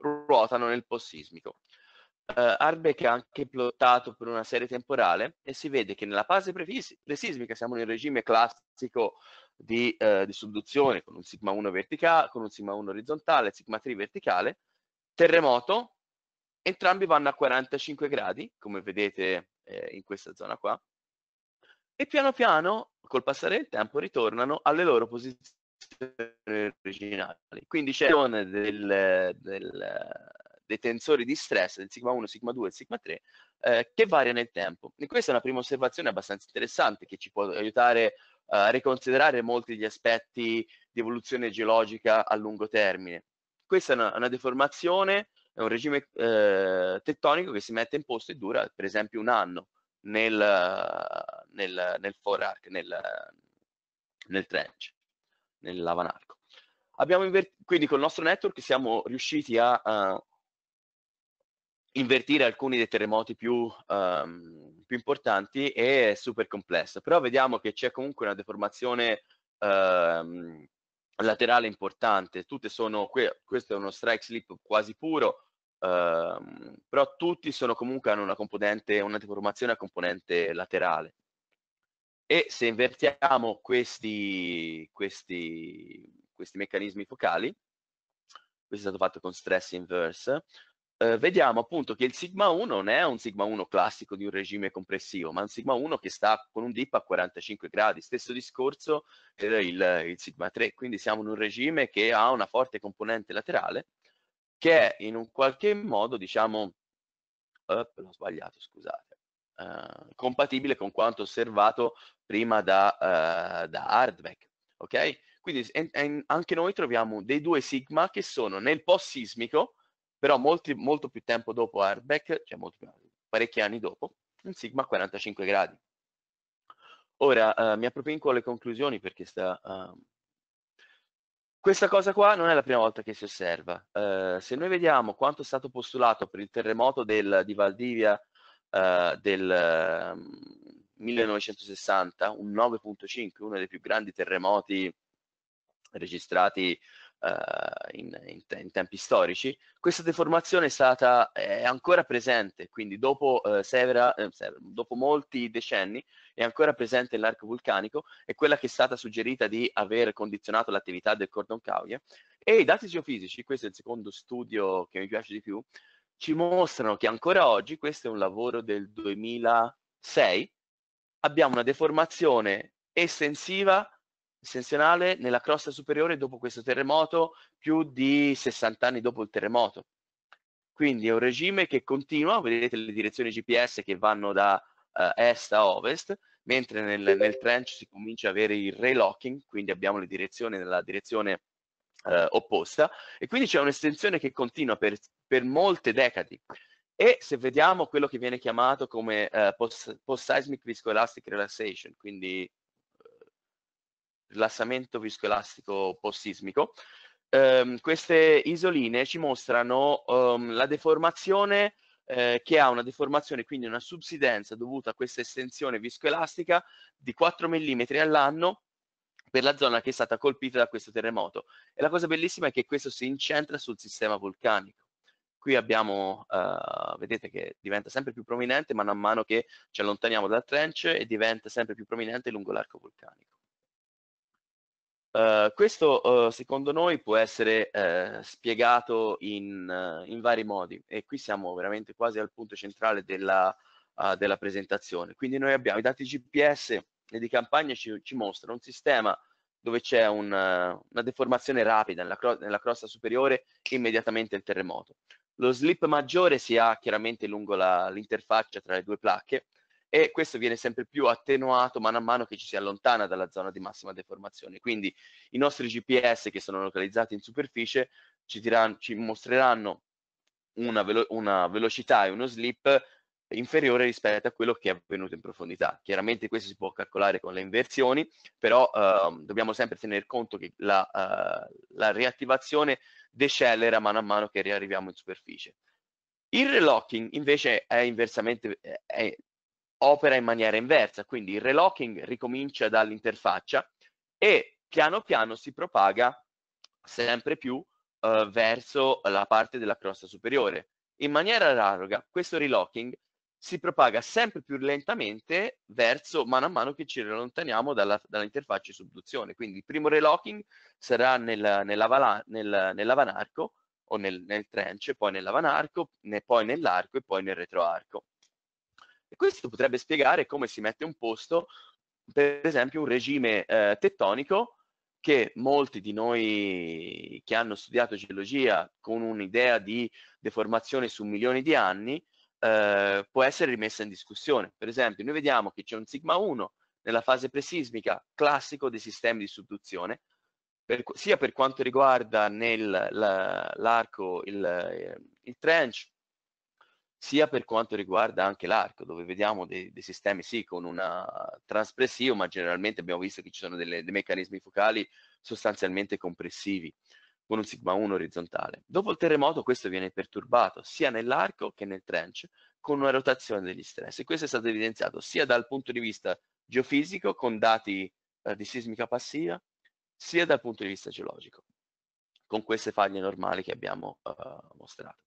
ruotano nel post-sismico. Uh, eh, Arbeck ha anche plottato per una serie temporale e si vede che nella fase pre-sismica siamo nel regime classico di, uh, di subduzione con un sigma 1 verticale, con un sigma 1 orizzontale, sigma 3 verticale, terremoto, entrambi vanno a 45 gradi, come vedete eh, in questa zona qua, e piano piano, col passare del tempo, ritornano alle loro posizioni essere originali. Quindi c'è del, del, dei tensori di stress, del sigma 1, sigma 2 e sigma 3, eh, che varia nel tempo. E questa è una prima osservazione abbastanza interessante che ci può aiutare eh, a riconsiderare molti degli aspetti di evoluzione geologica a lungo termine. Questa è una, una deformazione, è un regime eh, tettonico che si mette in posto e dura per esempio un anno nel, nel, nel, arc, nel, nel trench nel lavanarco. Abbiamo quindi col nostro network siamo riusciti a uh, invertire alcuni dei terremoti più, um, più, importanti è super complessa, però vediamo che c'è comunque una deformazione um, laterale importante, tutte sono, que questo è uno strike slip quasi puro, um, però tutti sono comunque hanno una componente, una deformazione a componente laterale. E se invertiamo questi, questi, questi meccanismi focali, questo è stato fatto con stress inverse, eh, vediamo appunto che il sigma 1 non è un sigma 1 classico di un regime compressivo, ma un sigma 1 che sta con un dip a 45 gradi. Stesso discorso per il, il sigma 3, quindi siamo in un regime che ha una forte componente laterale, che è in un qualche modo, diciamo, oh, l'ho sbagliato, scusate, eh, compatibile con quanto osservato prima da, eh, da Hardback. Okay? Quindi en, en, anche noi troviamo dei due sigma che sono nel post-sismico, però molti, molto più tempo dopo Hardback, cioè molti, parecchi anni dopo, un sigma a 45 gradi. Ora eh, mi appropinco alle conclusioni perché sta... Uh, questa cosa qua non è la prima volta che si osserva. Eh, se noi vediamo quanto è stato postulato per il terremoto del, di Valdivia uh, del um, ehm, 1960, un 9.5, uno dei più grandi terremoti registrati uh, in, in, in, tempi storici, questa deformazione è, stata, è ancora presente, quindi dopo, uh, severa, eh, dopo molti decenni è ancora presente l'arco vulcanico, è quella che è stata suggerita di aver condizionato l'attività del cordon cavia e i dati geofisici, questo è il secondo studio che mi piace di più, ci mostrano che ancora oggi, questo è un lavoro del 2006, abbiamo una deformazione estensiva estensionale nella crosta superiore dopo questo terremoto più di 60 anni dopo il terremoto. Quindi è un regime che continua, vedete le direzioni GPS che vanno da uh, est a ovest, mentre nel, nel trench si comincia ad avere il relocking, quindi abbiamo le direzioni nella direzione eh, opposta e quindi c'è un'estensione che continua per, per, molte decadi e se vediamo quello che viene chiamato come eh, post, seismic viscoelastic relaxation, quindi eh, rilassamento viscoelastico post-sismico, ehm, queste isoline ci mostrano ehm, la deformazione eh, che ha una deformazione, quindi una subsidenza dovuta a questa estensione viscoelastica di 4 mm all'anno per la zona che è stata colpita da questo terremoto. E la cosa bellissima è che questo si incentra sul sistema vulcanico. Qui abbiamo, uh, vedete che diventa sempre più prominente man mano che ci allontaniamo dal trench e diventa sempre più prominente lungo l'arco vulcanico. Uh, questo uh, secondo noi può essere uh, spiegato in, in, vari modi e qui siamo veramente quasi al punto centrale della, della presentazione. Quindi noi abbiamo i dati GPS e di campagna ci, ci mostra un sistema dove c'è un, una deformazione rapida nella, cro nella crosta superiore immediatamente il terremoto. Lo slip maggiore si ha chiaramente lungo l'interfaccia tra le due placche e questo viene sempre più attenuato mano a mano che ci si allontana dalla zona di massima deformazione. Quindi i nostri GPS che sono localizzati in superficie ci, diranno, ci mostreranno una, velo una velocità e uno slip inferiore rispetto a quello che è avvenuto in profondità. Chiaramente questo si può calcolare con le inversioni, però eh, dobbiamo sempre tener conto che la, eh, la, riattivazione decelera mano a mano che riarriviamo in superficie. Il relocking invece è inversamente, eh, è, opera in maniera inversa, quindi il relocking ricomincia dall'interfaccia e piano piano si propaga sempre più eh, verso la parte della crosta superiore. In maniera analoga, questo relocking si propaga sempre più lentamente verso mano a mano che ci allontaniamo dalla, dall'interfaccia di subduzione. Quindi il primo relocking sarà nel, nell'avanarco nel, nel o nel, nel trench, poi nell'avanarco, ne, poi nell'arco e poi nel retroarco. E questo potrebbe spiegare come si mette un posto, per esempio, un regime eh, tettonico che molti di noi che hanno studiato geologia con un'idea di deformazione su milioni di anni eh, può essere rimessa in discussione. Per esempio, noi vediamo che c'è un sigma 1 nella fase presismica classico dei sistemi di subduzione, per, sia per quanto riguarda l'arco, la, il, eh, il, trench, sia per quanto riguarda anche l'arco, dove vediamo dei, dei, sistemi sì con una transpressiva, ma generalmente abbiamo visto che ci sono delle, dei meccanismi focali sostanzialmente compressivi con un sigma 1 orizzontale. Dopo il terremoto questo viene perturbato sia nell'arco che nel trench con una rotazione degli stress e questo è stato evidenziato sia dal punto di vista geofisico con dati eh, di sismica passiva sia dal punto di vista geologico con queste faglie normali che abbiamo eh, mostrato.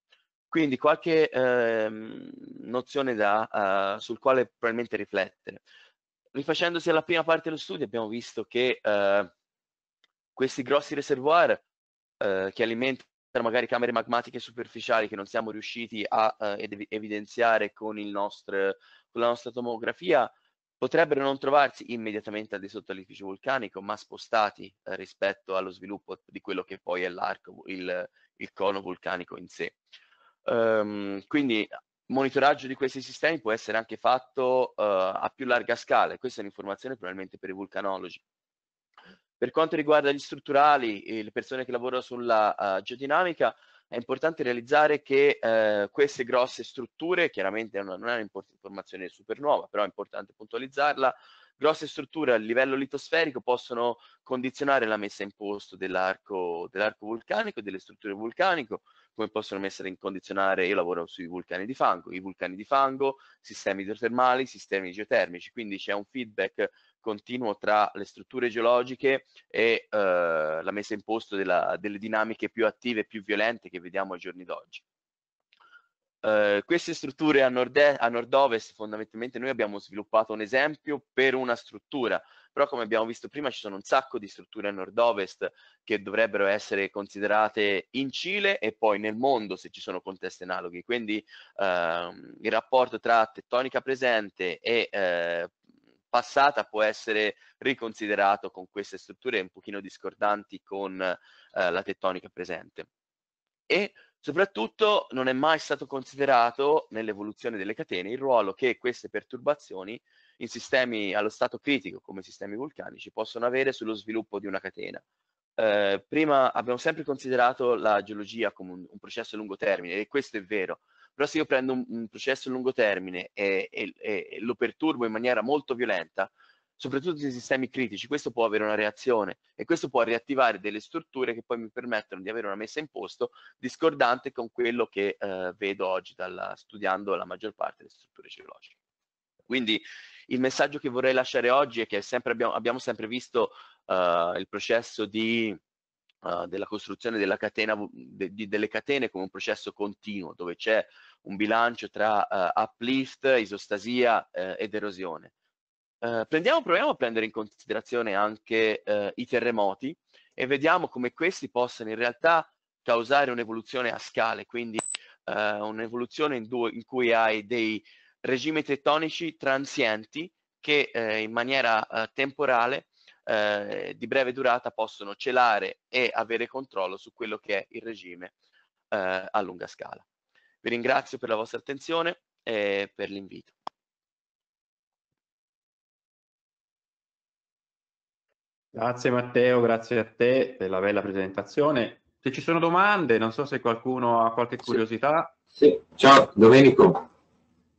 Quindi qualche eh, nozione da, eh, sul quale probabilmente riflettere. Rifacendosi alla prima parte dello studio abbiamo visto che eh, questi grossi reservoir eh, che alimentano magari camere magmatiche superficiali che non siamo riusciti a eh, evidenziare con, nostro, con, la nostra tomografia, potrebbero non trovarsi immediatamente al di sotto dell'edificio vulcanico, ma spostati eh, rispetto allo sviluppo di quello che poi è l'arco, il, il cono vulcanico in sé. Um, quindi monitoraggio di questi sistemi può essere anche fatto uh, a più larga scala, questa è un'informazione probabilmente per i vulcanologi, per quanto riguarda gli strutturali e le persone che lavorano sulla uh, geodinamica, è importante realizzare che eh, queste grosse strutture, chiaramente non, non è un'informazione super nuova, però è importante puntualizzarla, grosse strutture a livello litosferico possono condizionare la messa in posto dell'arco, dell'arco vulcanico e delle strutture vulcanico, come possono essere in condizionare, io lavoro sui vulcani di fango, i vulcani di fango, sistemi idrotermali, sistemi geotermici, quindi c'è un feedback continuo tra le strutture geologiche e eh, la messa in posto della, delle dinamiche più attive e più violente che vediamo ai giorni d'oggi. Uh, queste strutture a, nord- a nord-ovest fondamentalmente noi abbiamo sviluppato un esempio per una struttura, però come abbiamo visto prima ci sono un sacco di strutture a nord-ovest che dovrebbero essere considerate in Cile e poi nel mondo se ci sono contesti analoghi, quindi uh, il rapporto tra tettonica presente e uh, passata può essere riconsiderato con queste strutture un pochino discordanti con eh, la tettonica presente. E Soprattutto non è mai stato considerato nell'evoluzione delle catene il ruolo che queste perturbazioni in sistemi allo stato critico come sistemi vulcanici possono avere sullo sviluppo di una catena. Eh, prima abbiamo sempre considerato la geologia come un, un, processo a lungo termine e questo è vero, però se io prendo un, un processo a lungo termine e, e, e lo perturbo in maniera molto violenta, soprattutto nei sistemi critici, questo può avere una reazione e questo può riattivare delle strutture che poi mi permettono di avere una messa in posto discordante con quello che eh, vedo oggi dalla, studiando la maggior parte delle strutture geologiche. Quindi il messaggio che vorrei lasciare oggi è che sempre abbiamo, abbiamo, sempre visto uh, il processo di, uh, della costruzione della catena, de, di, delle catene come un processo continuo, dove c'è un bilancio tra uh, uplift, isostasia ed erosione. Eh, prendiamo, proviamo a prendere in considerazione anche eh, i terremoti e vediamo come questi possano in realtà causare un'evoluzione a scale, quindi eh, un'evoluzione in, in, cui hai dei regimi tettonici transienti che eh, in maniera eh, temporale di breve durata possono celare e avere controllo su quello che è il regime a lunga scala. Vi ringrazio per la vostra attenzione e per l'invito. Grazie Matteo, grazie a te per la bella presentazione. Se ci sono domande, non so se qualcuno ha qualche curiosità. Sì. Sì. Ciao Domenico.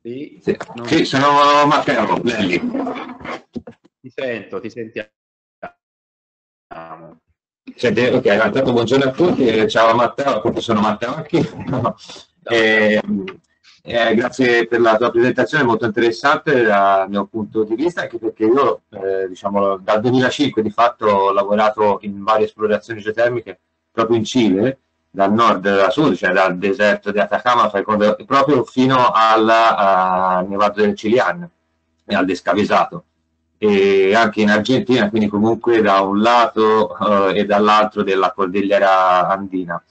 Sì, sì. Non... sono Matteo Lelli. Ti sento, ti sentiamo. Senti, ok, intanto buongiorno a tutti, ciao Matteo, appunto sono Matteo Acchi. e, eh, grazie per la tua presentazione, molto interessante dal mio punto di vista, anche perché io eh, diciamo, dal 2005 di fatto ho lavorato in varie esplorazioni geotermiche proprio in Cile, dal nord a sud, cioè dal deserto di Atacama, proprio fino al eh, Nevado del Cilian e al Descavesato, e anche in Argentina, quindi comunque da un lato eh, e dall'altro della cordigliera andina.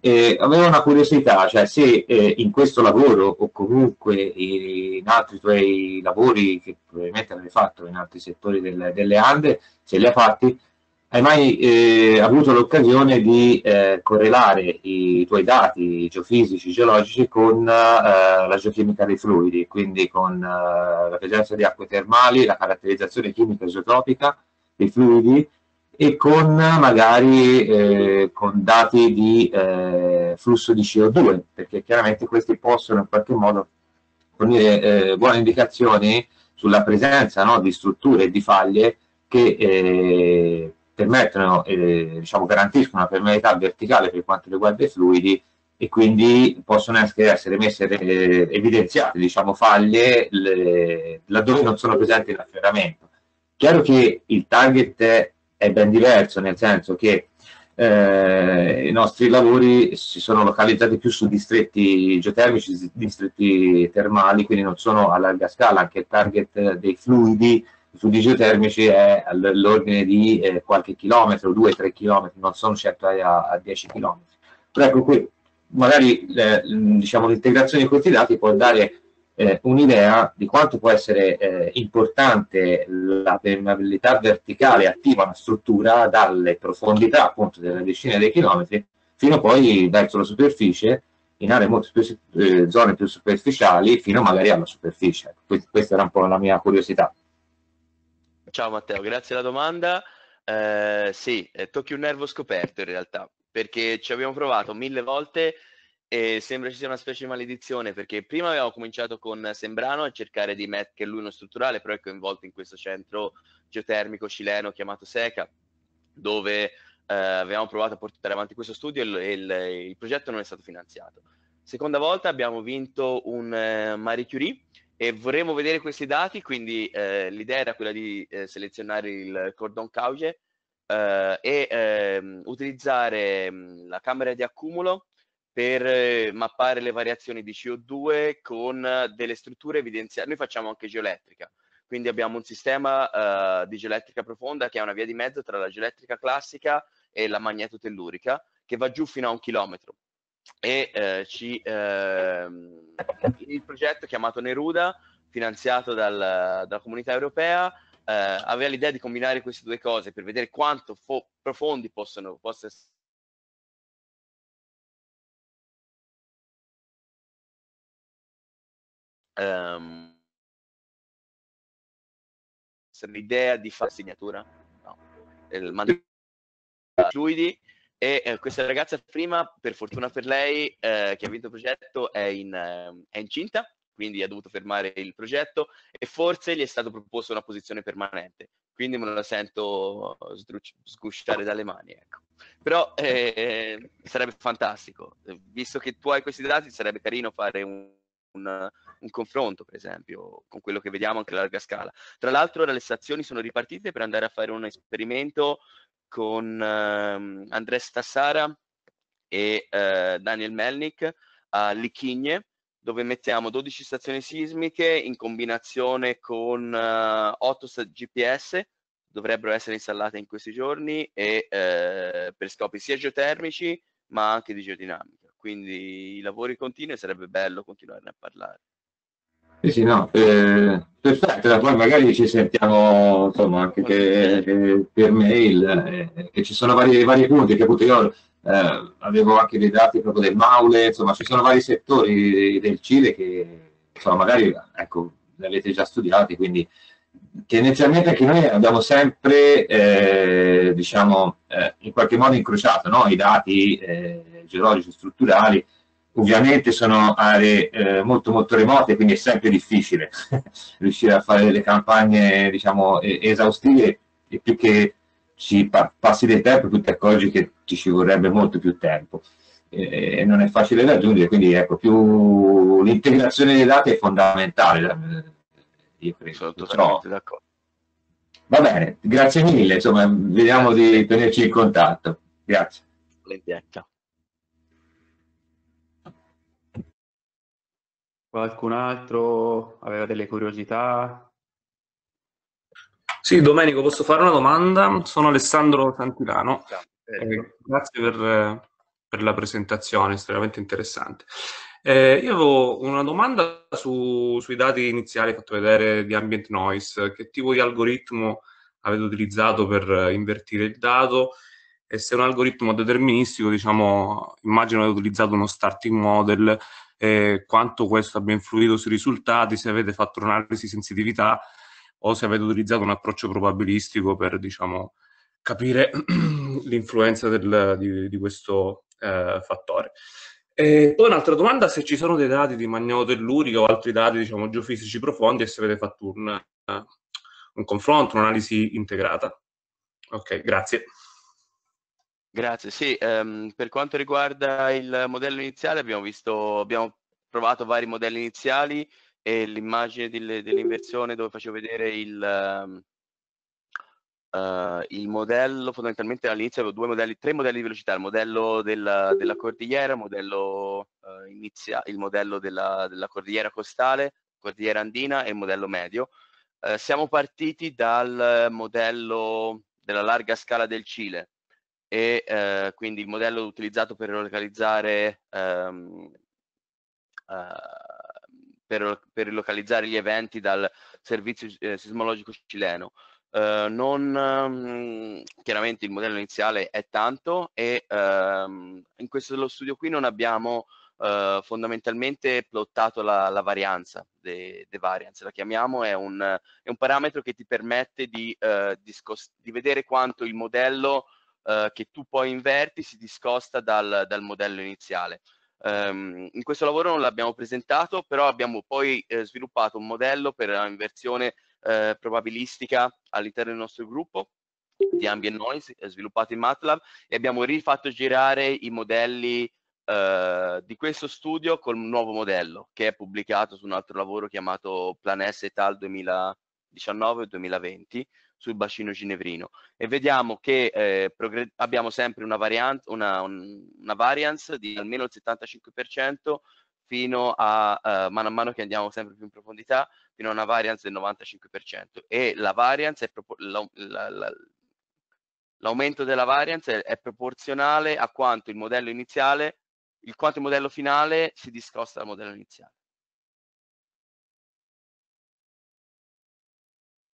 Eh, avevo una curiosità, cioè se eh, in questo lavoro o comunque in altri tuoi lavori che probabilmente avrai fatto in altri settori del, delle Ande, se li hai fatti, hai mai eh, avuto l'occasione di eh, correlare i tuoi dati geofisici, geologici con eh, la geochimica dei fluidi, quindi con eh, la presenza di acque termali, la caratterizzazione chimica isotopica dei fluidi e con magari eh, con dati di eh, flusso di CO2, perché chiaramente questi possono in qualche modo fornire eh, buone indicazioni sulla presenza no, di strutture e di faglie che eh, permettono, eh, diciamo, garantiscono una permeabilità verticale per quanto riguarda i fluidi e quindi possono essere, messe eh, evidenziate diciamo, faglie le, laddove non sono presenti in afferramento. Chiaro che il target è è ben diverso, nel senso che eh, i nostri lavori si sono localizzati più su distretti geotermici, distretti termali, quindi non sono a larga scala, anche il target dei fluidi su geotermici è all'ordine di eh, qualche chilometro, 2-3 chilometri, non sono certo a, a 10 chilometri. Però ecco qui, magari eh, diciamo, l'integrazione di questi dati può dare eh, un'idea di quanto può essere eh, importante la permeabilità verticale attiva una struttura dalle profondità appunto delle decine di chilometri fino poi verso la superficie in aree molto più, eh, zone più superficiali fino magari alla superficie questa era un po' la mia curiosità ciao Matteo grazie la domanda eh, sì eh, tocchi un nervo scoperto in realtà perché ci abbiamo provato mille volte e sembra ci sia una specie di maledizione perché prima avevamo cominciato con Sembrano a cercare di mettere, che è lui uno strutturale, però è coinvolto in questo centro geotermico cileno chiamato SECA, dove eh, avevamo provato a portare avanti questo studio e il, il, il, progetto non è stato finanziato. Seconda volta abbiamo vinto un eh, Marie Curie e vorremmo vedere questi dati, quindi eh, l'idea era quella di eh, selezionare il cordon cauge eh, e ehm, utilizzare mm, la camera di accumulo per eh, mappare le variazioni di CO2 con eh, delle strutture evidenziate. Noi facciamo anche geoelettrica, quindi abbiamo un sistema uh, di geoelettrica profonda che è una via di mezzo tra la geoelettrica classica e la magnetotellurica che va giù fino a un chilometro. E uh, ci, uh, il progetto chiamato Neruda, finanziato dal, dalla comunità europea, aveva l'idea di combinare queste due cose per vedere quanto profondi possono, possono essere Um, l'idea di fare segnatura? No. Il mando fluidi e eh, questa ragazza prima, per fortuna per lei, eh, che ha vinto il progetto, è, in, eh, è incinta, quindi ha dovuto fermare il progetto e forse gli è stata proposta una posizione permanente, quindi me la sento sgusciare dalle mani. Ecco. Però eh, sarebbe fantastico, visto che tu hai questi dati, sarebbe carino fare un un, un, confronto, per esempio, con quello che vediamo anche a larga scala. Tra l'altro, le stazioni sono ripartite per andare a fare un esperimento con ehm, Andrea Stassara e eh, Daniel Melnick a Lichigne, dove mettiamo 12 stazioni sismiche in combinazione con eh, 8 GPS dovrebbero essere installate in questi giorni e eh, per scopi sia geotermici ma anche di geodinamica quindi i lavori continui e sarebbe bello continuare a parlare. Sì, sì, no, eh, perfetto, poi magari ci sentiamo insomma, anche che, eh, per mail, eh, che ci sono vari, vari punti, che appunto io eh, avevo anche dei dati proprio del Maule, insomma ci sono vari settori del Cile che insomma, magari ecco, li avete già studiati, quindi tendenzialmente anche noi abbiamo sempre eh, diciamo eh, in qualche modo incrociato no? i dati geologici strutturali, ovviamente sono aree eh, molto molto remote, quindi è sempre difficile [laughs] riuscire a fare delle campagne diciamo, esaustive e più che ci pa passi del tempo più ti accorgi che ci vorrebbe molto più tempo e, non è facile raggiungere, quindi ecco, più l'integrazione dei dati è fondamentale, eh, io credo. Sono d'accordo. Va bene, grazie mille, insomma, vediamo di tenerci in contatto. Grazie. Ciao. Qualcun altro aveva delle curiosità? Sì, Domenico, posso fare una domanda? Sono Alessandro Santilano. eh, grazie per, per, la presentazione, estremamente interessante. Eh, io avevo una domanda su, sui dati iniziali fatto vedere di ambient noise. Che tipo di algoritmo avete utilizzato per invertire il dato? E se è un algoritmo deterministico, diciamo, immagino avete utilizzato uno starting model eh, quanto questo abbia influito sui risultati, se avete fatto un'analisi di sensitività o se avete utilizzato un approccio probabilistico per diciamo, capire [clears throat] l'influenza del, di, di, questo eh, fattore. E poi un'altra domanda, se ci sono dei dati di magnetotellurica o altri dati diciamo, geofisici profondi e se avete fatto un, un confronto, un'analisi integrata. Ok, grazie. Grazie, sì, ehm, per quanto riguarda il modello iniziale abbiamo visto, abbiamo provato vari modelli iniziali e l'immagine dell'inversione dove facevo vedere il, ehm, eh, il modello, fondamentalmente all'inizio avevo due modelli, tre modelli di velocità, il modello della, della cordigliera, il modello, eh, inizia, il modello della, della cordigliera costale, cordigliera andina e il modello medio. Eh, siamo partiti dal modello della larga scala del Cile, e eh, quindi il modello utilizzato per localizzare, ehm, eh, per, per localizzare gli eventi dal servizio eh, sismologico cileno. Eh, non, ehm, chiaramente il modello iniziale è tanto e ehm, in questo studio qui non abbiamo eh, fondamentalmente plottato la, la varianza, the, the variance la chiamiamo, è un, è un, parametro che ti permette di, eh, di, di vedere quanto il modello eh, che tu poi inverti si discosta dal, dal modello iniziale. Um, in questo lavoro non l'abbiamo presentato, però abbiamo poi eh, sviluppato un modello per l'inversione eh, probabilistica all'interno del nostro gruppo di ambient noise eh, sviluppato in MATLAB e abbiamo rifatto girare i modelli eh, di questo studio col nuovo modello che è pubblicato su un altro lavoro chiamato Planes et al 2000, 2019-2020 e sul bacino ginevrino e vediamo che eh, abbiamo sempre una, variant- una, un, una variance di almeno il 75% fino a, eh, mano a mano che andiamo sempre più in profondità, fino a una variance del 95%. E la variance è l'aumento della variance è, è proporzionale a quanto il modello iniziale, il quanto il modello finale si discosta dal modello iniziale.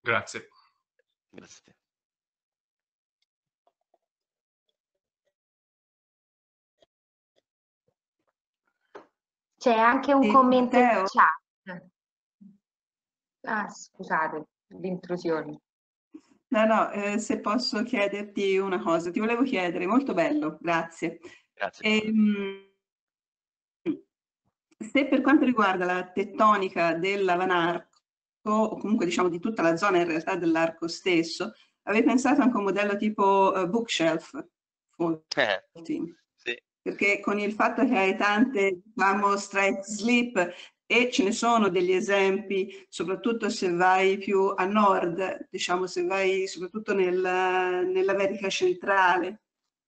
Grazie. Grazie a te. C'è anche un sì, commento in chat. Ah, scusate l'intrusione. No, no, eh, se posso chiederti una cosa, ti volevo chiedere, molto bello, grazie. Grazie. E, ehm, se per quanto riguarda la tettonica della Van o comunque diciamo di tutta la zona in realtà dell'arco stesso, avevi pensato anche a un modello tipo uh, bookshelf? Eh, sì. Perché con il fatto che hai tante, diciamo, strike slip e ce ne sono degli esempi, soprattutto se vai più a nord, diciamo se vai soprattutto nel, nell'America centrale,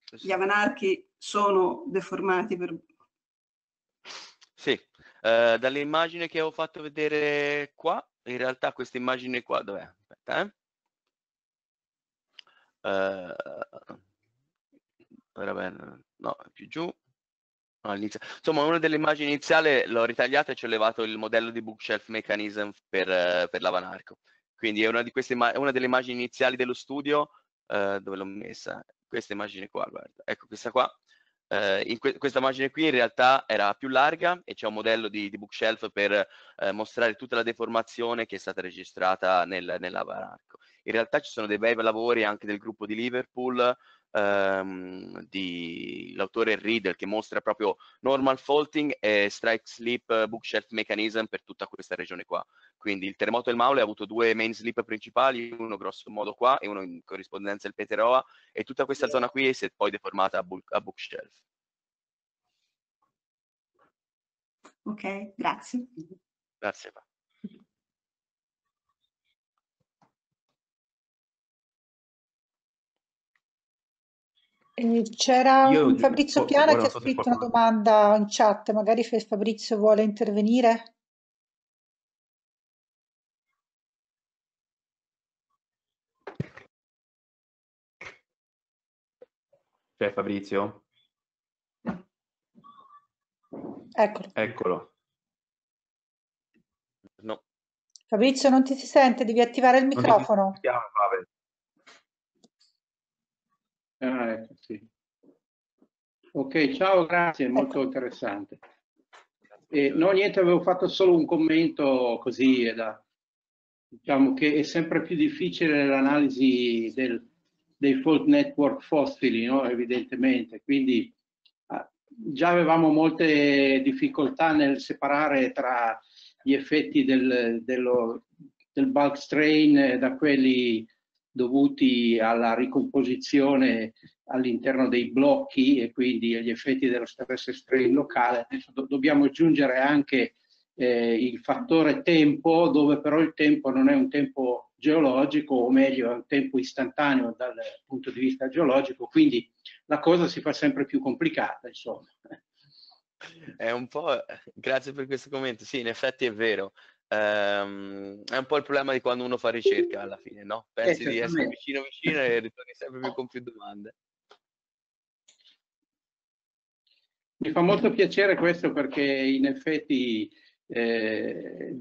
gli avanarchi sono deformati per... Sì, eh, dalle immagini che ho fatto vedere qua in realtà questa immagine qua, dov'è? Aspetta, eh? Uh, no, più giù. All'inizio. Insomma, una delle immagini iniziali l'ho ritagliata e ci ho levato il modello di bookshelf mechanism per, per l'Avanarco. Quindi è una, di queste, una delle immagini iniziali dello studio, uh, dove l'ho messa? Questa immagine qua, guarda. Ecco, questa qua eh, que- questa immagine qui in realtà era più larga e c'è un modello di, di bookshelf per eh, mostrare tutta la deformazione che è stata registrata nel, nell'avararco. In realtà ci sono dei bei lavori anche del gruppo di Liverpool ehm, di l'autore Riddle che mostra proprio normal faulting e strike slip eh, bookshelf mechanism per tutta questa regione qua. Quindi il terremoto del Maule ha avuto due main slip principali, uno grosso modo qua e uno in corrispondenza al Peteroa e tutta questa zona qui si è poi deformata a, book, a bookshelf. Ok, grazie. Grazie. c'era Io un dico, Fabrizio boh, Piana ora boh, che non ha so se scritto una qualcuno... domanda in chat, magari se Fabrizio vuole intervenire. C'è Fabrizio? Eccolo. Eccolo. No. Fabrizio, non ti si sente, devi attivare il Non ti microfono. sentiamo, Pavel. Ah, ecco, sì. Ok, ciao, grazie, ecco. molto interessante. Eh, no, niente, avevo fatto solo un commento così, da, diciamo che è sempre più difficile l'analisi dei fault network fossili, no? evidentemente, quindi ah, già avevamo molte difficoltà nel separare tra gli effetti del, dello, del bulk strain da quelli dovuti alla ricomposizione all'interno dei blocchi e quindi agli effetti dello stress estremo locale, adesso do dobbiamo aggiungere anche eh, il fattore tempo, dove però il tempo non è un tempo geologico, o meglio è un tempo istantaneo dal punto di vista geologico, quindi la cosa si fa sempre più complicata, insomma. È un po', eh, grazie per questo commento, sì in effetti è vero, ehm, è un po' il problema di quando uno fa ricerca alla fine, no? Pensi di essere vicino vicino e ritorni sempre più con più domande. Mi fa molto piacere questo perché in effetti, eh,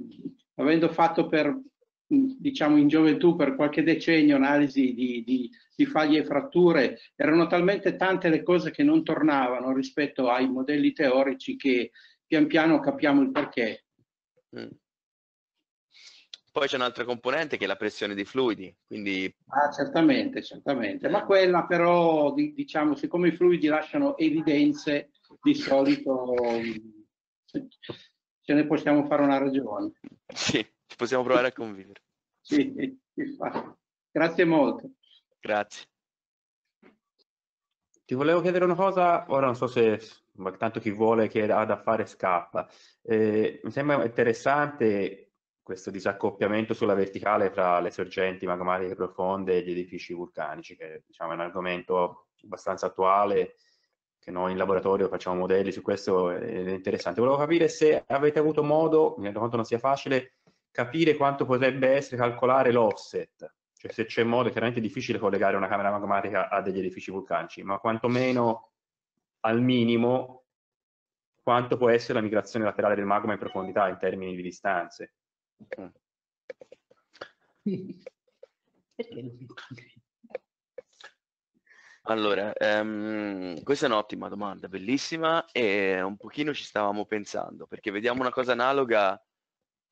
avendo fatto per, diciamo in gioventù per qualche decennio analisi di, di, di, faglie e fratture, erano talmente tante le cose che non tornavano rispetto ai modelli teorici che pian piano capiamo il perché. Mm. Poi c'è un'altra componente che è la pressione dei fluidi, quindi... Ah, certamente, certamente, ma quella però, diciamo, siccome i fluidi lasciano evidenze, di solito ce ne possiamo fare una ragione. Sì, ci possiamo provare a convivere. sì, grazie molto. Grazie. Ti volevo chiedere una cosa, ora non so se tanto chi vuole che ha da fare scappa. Eh, mi sembra interessante questo disaccoppiamento sulla verticale tra le sorgenti magmatiche profonde e gli edifici vulcanici, che diciamo, è un argomento abbastanza attuale, che noi in laboratorio facciamo modelli su questo, ed è interessante. Volevo capire se avete avuto modo, mi rendo conto non sia facile, capire quanto potrebbe essere calcolare l'offset, cioè se c'è modo, chiaramente è difficile collegare una camera magmatica a degli edifici vulcanici, ma quantomeno al minimo quanto può essere la migrazione laterale del magma in profondità in termini di distanze. Perché non mi cambi? Allora, ehm, questa è un'ottima domanda, bellissima e un pochino ci stavamo pensando perché vediamo una cosa analoga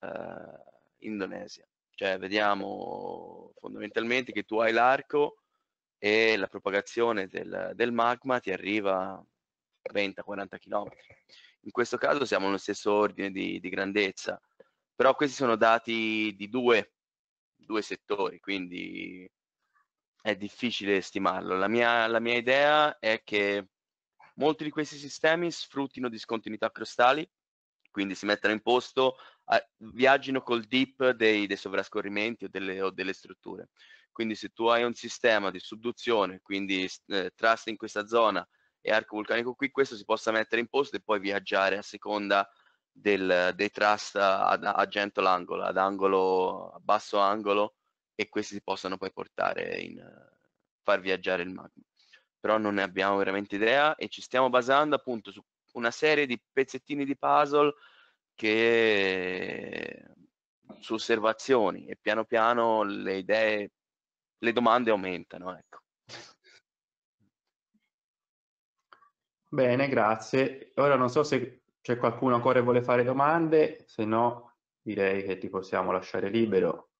in eh, Indonesia, cioè vediamo fondamentalmente che tu hai l'arco e la propagazione del, del magma ti arriva a 20-40 km. In questo caso siamo nello stesso ordine di, di grandezza, però questi sono dati di due, due settori, quindi è difficile stimarlo. La mia, la mia idea è che molti di questi sistemi sfruttino discontinuità crostali, quindi si mettano in posto, eh, viaggino col dip dei, dei sovrascorrimenti o delle, o delle, strutture. Quindi se tu hai un sistema di subduzione, quindi eh, thrust in questa zona e arco vulcanico qui, questo si possa mettere in posto e poi viaggiare a seconda del, dei trust ad, a gento l'angolo, ad angolo, a basso angolo e questi possano poi portare in uh, far viaggiare il magma. Però non ne abbiamo veramente idea e ci stiamo basando appunto su una serie di pezzettini di puzzle che su osservazioni e piano piano le idee, le domande aumentano. Ecco. Bene, grazie. Ora non so se c'è cioè, qualcuno ancora che vuole fare domande? Se no, direi che ti possiamo lasciare libero.